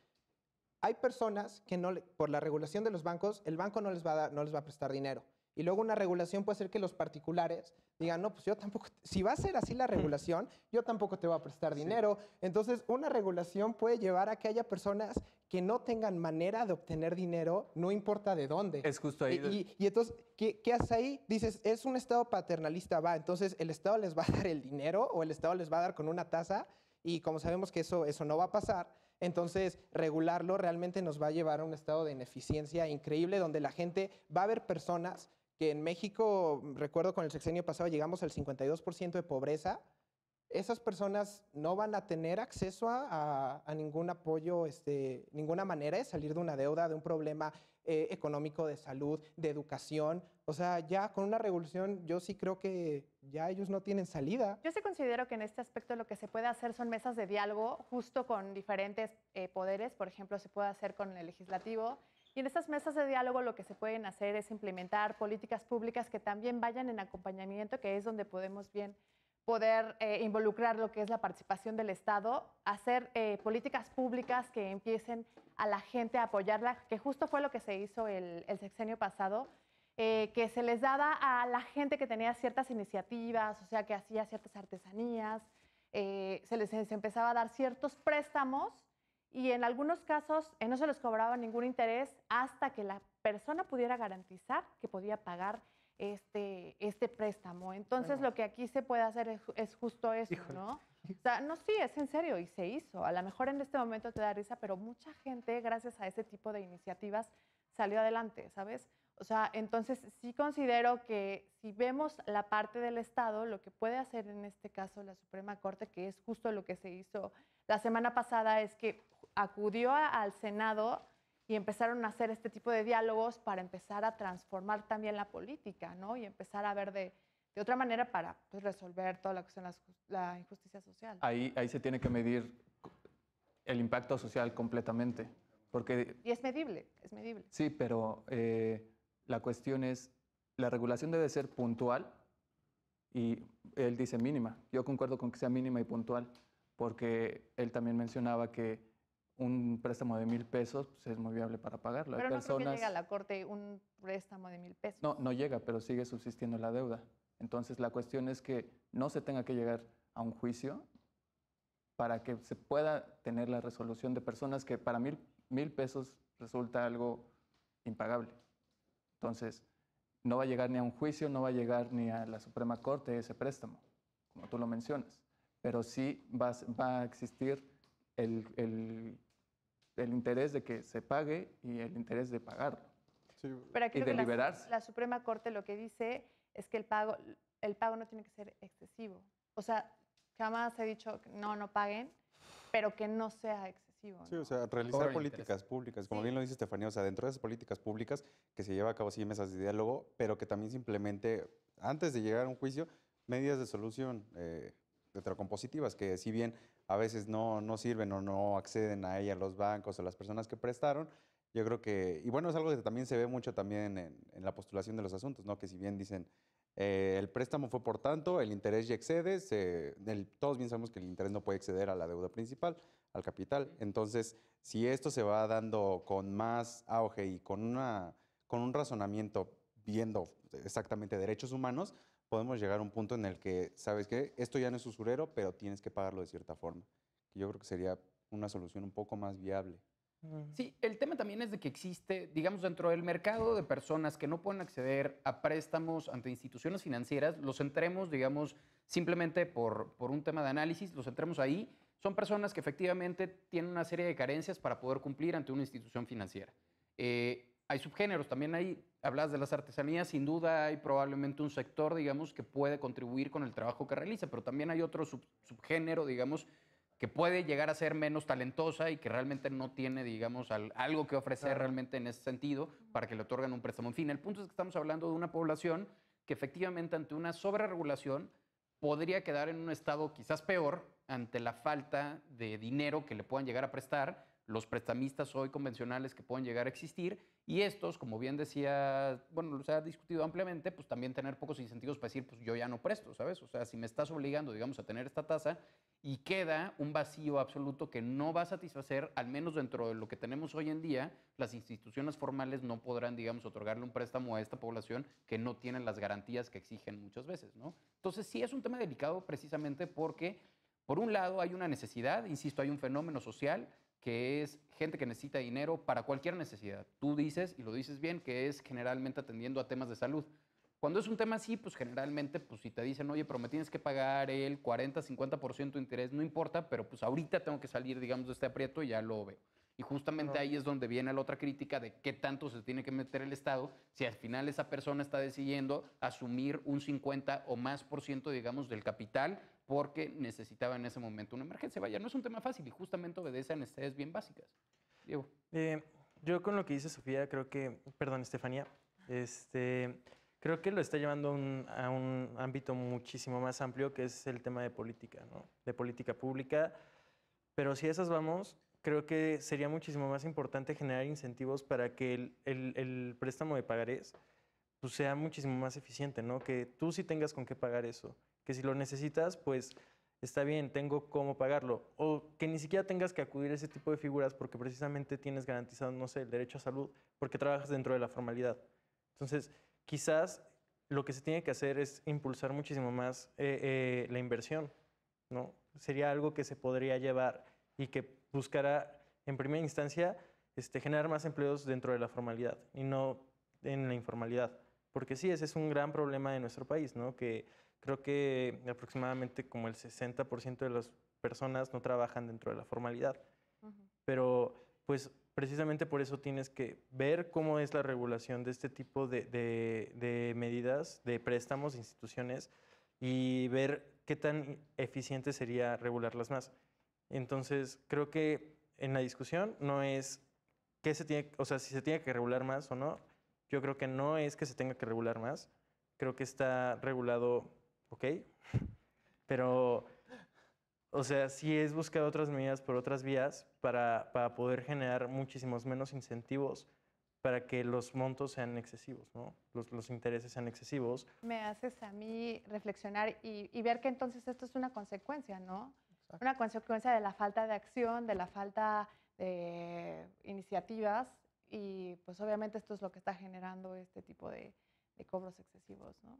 F: Hay personas que no, por la regulación de los bancos, el banco no les va a, no les va a prestar dinero. Y luego una regulación puede ser que los particulares digan, no, pues yo tampoco, si va a ser así la mm. regulación, yo tampoco te voy a prestar dinero. Entonces, una regulación puede llevar a que haya personas que no tengan manera de obtener dinero, no importa de dónde.
C: Es justo ahí.
F: Y, entonces, ¿qué, hace ahí? Dices, es un Estado paternalista, va, entonces el Estado les va a dar el dinero o el Estado les va a dar con una tasa y como sabemos que eso, eso no va a pasar, entonces regularlo realmente nos va a llevar a un estado de ineficiencia increíble donde la gente va a ver personas que en México, recuerdo con el sexenio pasado, llegamos al 52% de pobreza esas personas no van a tener acceso a, ningún apoyo, este, ninguna manera de salir de una deuda, de un problema eh, económico, de salud, de educación. O sea, ya con una revolución yo sí creo que ya ellos no tienen salida.
E: Yo sí considero que en este aspecto lo que se puede hacer son mesas de diálogo justo con diferentes eh, poderes, por ejemplo, se puede hacer con el legislativo. Y en estas mesas de diálogo lo que se pueden hacer es implementar políticas públicas que también vayan en acompañamiento, que es donde podemos bien poder eh, involucrar lo que es la participación del Estado, hacer eh, políticas públicas que empiecen a la gente a apoyarla, que justo fue lo que se hizo el, sexenio pasado, eh, que se les daba a la gente que tenía ciertas iniciativas, o sea, que hacía ciertas artesanías, se les, les, empezaba a dar ciertos préstamos y en algunos casos no se les cobraba ningún interés hasta que la persona pudiera garantizar que podía pagar este, este préstamo. Entonces, lo que aquí se puede hacer es, justo eso, ¿no? O sea, no, sí, es en serio y se hizo. A lo mejor en este momento te da risa, pero mucha gente, gracias a ese tipo de iniciativas, salió adelante, ¿sabes? O sea, entonces sí considero que si vemos la parte del Estado, lo que puede hacer en este caso la Suprema Corte, que es justo lo que se hizo la semana pasada, es que acudió al Senado y empezaron a hacer este tipo de diálogos para empezar a transformar también la política, ¿no? Y empezar a ver de, de otra manera para pues, resolver toda la cuestión de la injusticia social.
C: Ahí, ahí se tiene que medir el impacto social completamente. Porque,
E: y es medible, es medible.
C: Sí, pero eh, la cuestión es, la regulación debe ser puntual y él dice mínima. Yo concuerdo con que sea mínima y puntual, porque él también mencionaba que un préstamo de mil pesos pues, es muy viable para pagarlo. Pero no personas... llega a
E: la corte un préstamo de mil pesos. No,
C: no llega, pero sigue subsistiendo la deuda. Entonces la cuestión es que no se tenga que llegar a un juicio para que se pueda tener la resolución de personas que para mil, mil pesos resulta algo impagable. Entonces, no va a llegar ni a un juicio, no va a llegar ni a la Suprema Corte ese préstamo, como tú lo mencionas, pero sí va a existir el, el, interés de que se pague y el interés de pagar Pero y de
E: La, Suprema Corte lo que dice es que el pago, el pago no tiene que ser excesivo. O sea, jamás he dicho que no, no paguen, pero que no sea excesivo. Sí,
B: o sea, realizar políticas públicas, como bien lo dice Estefanía, o sea, dentro de esas políticas públicas que se lleva a cabo sí mesas de diálogo, pero que también simplemente, antes de llegar a un juicio, medidas de solución. Eh, retrocompositivas, que si bien a veces no, no sirven o no acceden a ella los bancos o las personas que prestaron. Yo creo que, y bueno, es algo que también se ve mucho también en, la postulación de los asuntos, ¿no? Que si bien dicen, eh, el préstamo fue por tanto, el interés ya excede, todos bien sabemos que el interés no puede exceder a la deuda principal, al capital. Entonces, si esto se va dando con más auge y con, una, con un razonamiento viendo exactamente derechos humanos, podemos llegar a un punto en el que, ¿sabes qué? Esto ya no es usurero, pero tienes que pagarlo de cierta forma. yo creo que sería una solución un poco más
A: viable. Sí, el tema también es de que existe, digamos, dentro del mercado de personas que no pueden acceder a préstamos ante instituciones financieras, los entremos, digamos, simplemente por, por un tema de análisis, los entremos ahí, son personas que efectivamente tienen una serie de carencias para poder cumplir ante una institución financiera. Eh, hay subgéneros, también hay Hablas de las artesanías, sin duda hay probablemente un sector, digamos, que puede contribuir con el trabajo que realiza, pero también hay otro subgénero, digamos, que puede llegar a ser menos talentosa y que realmente no tiene, digamos, algo que ofrecer realmente en ese sentido para que le otorgan un préstamo. En fin, el punto es que estamos hablando de una población que efectivamente ante una sobreregulación podría quedar en un estado quizás peor ante la falta de dinero que le puedan llegar a prestar los prestamistas hoy convencionales que pueden llegar a existir y estos, como bien decía, bueno, se ha discutido ampliamente, pues también tener pocos incentivos para decir, pues yo ya no presto, ¿sabes? O sea, si me estás obligando, digamos, a tener esta tasa y queda un vacío absoluto que no va a satisfacer, al menos dentro de lo que tenemos hoy en día, las instituciones formales no podrán, digamos, otorgarle un préstamo a esta población que no tienen las garantías que exigen muchas veces, ¿no? Entonces, sí es un tema delicado precisamente porque, por un lado, hay una necesidad, insisto, hay un fenómeno social, que es gente que necesita dinero para cualquier necesidad. Tú dices, y lo dices bien, que es generalmente atendiendo a temas de salud. Cuando es un tema así, pues generalmente, pues si te dicen, oye, pero me tienes que pagar el 40, 50% de interés, no importa, pero pues ahorita tengo que salir, digamos, de este aprieto y ya lo veo. Y justamente ahí es donde viene la otra crítica de qué tanto se tiene que meter el Estado si al final esa persona está decidiendo asumir un 50 o más por ciento, digamos, del capital porque necesitaba en ese momento una emergencia. Vaya, no es un tema fácil y justamente obedece a necesidades bien básicas.
D: Diego. Eh, yo con lo que dice Sofía, creo que, perdón, Estefanía, este, creo que lo está llevando a un, a un ámbito muchísimo más amplio que es el tema de política, ¿no? de política pública. Pero si esas vamos, creo que sería muchísimo más importante generar incentivos para que el, el, préstamo de pagarés pues, sea muchísimo más eficiente, ¿no? Que tú sí tengas con qué pagar eso, que si lo necesitas, pues está bien, tengo cómo pagarlo, o que ni siquiera tengas que acudir a ese tipo de figuras porque precisamente tienes garantizado, no sé, el derecho a salud porque trabajas dentro de la formalidad. Entonces, quizás lo que se tiene que hacer es impulsar muchísimo más eh, eh, la inversión, ¿no? Sería algo que se podría llevar y que buscará en primera instancia este, generar más empleos dentro de la formalidad y no en la informalidad. Porque sí, ese es un gran problema de nuestro país, ¿no? que creo que aproximadamente como el 60% de las personas no trabajan dentro de la formalidad. Pero pues precisamente por eso tienes que ver cómo es la regulación de este tipo de, de medidas, de préstamos, de instituciones, y ver qué tan eficiente sería regularlas más. Entonces, creo que en la discusión no es que se tiene, o sea, si se tiene que regular más o no. Yo creo que no es que se tenga que regular más. Creo que está regulado, ok, pero, o sea, sí es buscar otras medidas por otras vías para, poder generar muchísimos menos incentivos para que los montos sean excesivos, ¿no? Los, intereses sean excesivos.
E: Me haces a mí reflexionar y ver que entonces esto es una consecuencia, ¿no? una consecuencia de la falta de acción, de la falta de iniciativas y pues obviamente esto es lo que está generando este tipo de, cobros excesivos. ¿no?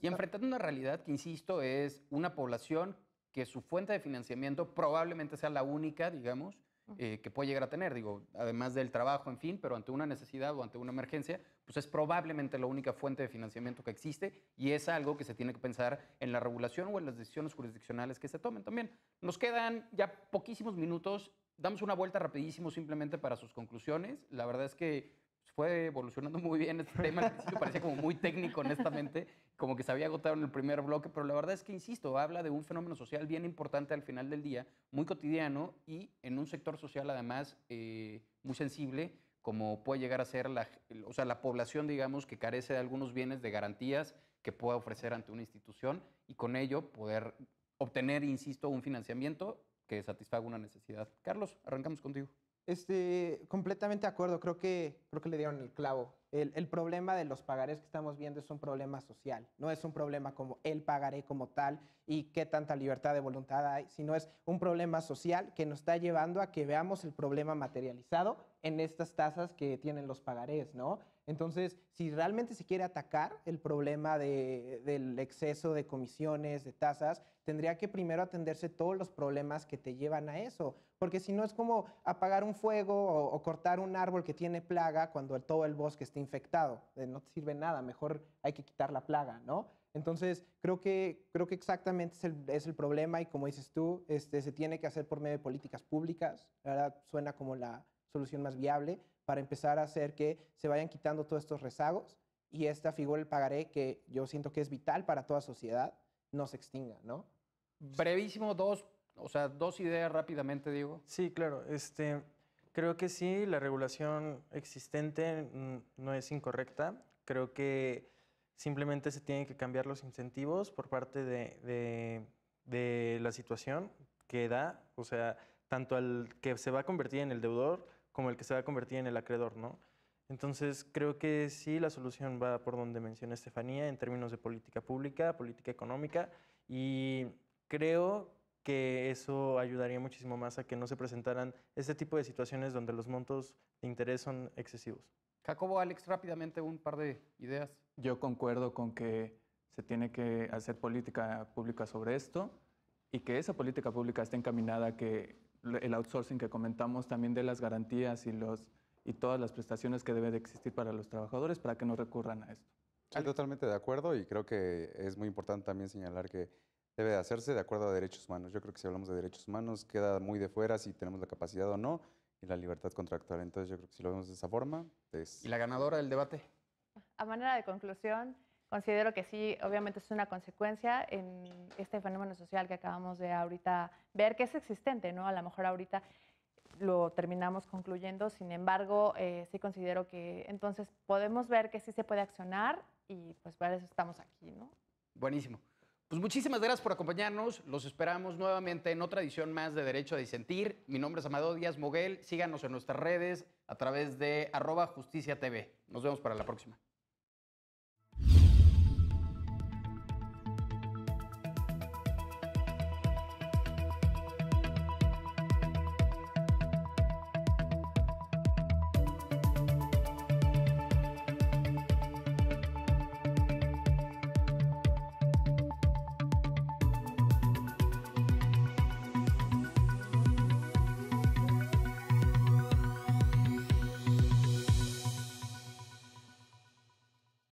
A: Y enfrentando una realidad que, insisto, es una población que su fuente de financiamiento probablemente sea la única, digamos, eh, que puede llegar a tener, digo, además del trabajo, en fin, pero ante una necesidad o ante una emergencia, pues es probablemente la única fuente de financiamiento que existe y es algo que se tiene que pensar en la regulación o en las decisiones jurisdiccionales que se tomen también. Nos quedan ya poquísimos minutos, damos una vuelta rapidísimo simplemente para sus conclusiones. La verdad es que fue evolucionando muy bien este tema. parecía como muy técnico, honestamente, como que se había agotado en el primer bloque, pero la verdad es que, insisto, habla de un fenómeno social bien importante al final del día, muy cotidiano y en un sector social además eh, muy sensible, como puede llegar a ser la, o sea, la población, digamos, que carece de algunos bienes de garantías que pueda ofrecer ante una institución y con ello poder obtener, insisto, un financiamiento que satisfaga una necesidad. Carlos,
F: arrancamos contigo. Este, completamente de acuerdo, creo que, creo que le dieron el clavo. El, el, problema de los pagarés que estamos viendo es un problema social, no es un problema como el pagaré como tal y qué tanta libertad de voluntad hay, sino es un problema social que nos está llevando a que veamos el problema materializado en estas tasas que tienen los pagarés, ¿no? Entonces, si realmente se quiere atacar el problema del exceso de comisiones, de tasas, tendría que primero atenderse todos los problemas que te llevan a eso, porque si no es como apagar un fuego o, cortar un árbol que tiene plaga cuando todo el bosque está infectado, eh, no te sirve nada, mejor hay que quitar la plaga, ¿no? Entonces, creo que, creo que exactamente es el, es el problema y como dices tú, este, se tiene que hacer por medio de políticas públicas, la suena como la solución más viable, para empezar a hacer que se vayan quitando todos estos rezagos y esta figura, del pagaré, que yo siento que es vital para toda sociedad, no se extinga, ¿no?
A: Brevísimo, dos, o sea, dos ideas rápidamente, digo. Sí, claro. Este,
D: creo que sí, la regulación existente mm, no es incorrecta. Creo que simplemente se tienen que cambiar los incentivos por parte de, de, de la situación que da, o sea, tanto al que se va a convertir en el deudor, como el que se va a convertir en el acreedor, ¿no? Entonces, creo que sí, la solución va por donde menciona Estefanía, en términos de política pública, política económica, y creo que eso ayudaría muchísimo más a que no se presentaran este tipo de
C: situaciones donde los montos de interés son excesivos.
A: Jacobo, Alex, rápidamente un par de ideas.
C: Yo concuerdo con que se tiene que hacer política pública sobre esto y que esa política pública esté encaminada a que el outsourcing que comentamos también de las garantías y, los, y todas las prestaciones que deben de existir para los trabajadores para que no recurran a esto.
B: Estoy totalmente de acuerdo y creo que es muy importante también señalar que debe de hacerse de acuerdo a derechos humanos. Yo creo que si hablamos de derechos humanos queda muy de fuera si tenemos la capacidad o no y la libertad contractual. Entonces yo creo que si lo vemos de esa forma... Es...
A: ¿Y la ganadora del debate?
E: A manera de conclusión, considero que sí, obviamente es una consecuencia en este fenómeno social que acabamos de ahorita ver, que es existente, ¿no? A lo mejor ahorita lo terminamos concluyendo, sin embargo, eh, sí considero que entonces podemos ver que sí se puede accionar y pues para eso estamos aquí, ¿no?
A: Buenísimo. Pues muchísimas gracias por acompañarnos. Los esperamos nuevamente en otra edición más de Derecho a Disentir. Mi nombre es Amado Díaz Moguel. Síganos en nuestras redes a través de arroba justicia TV. Nos vemos para la próxima.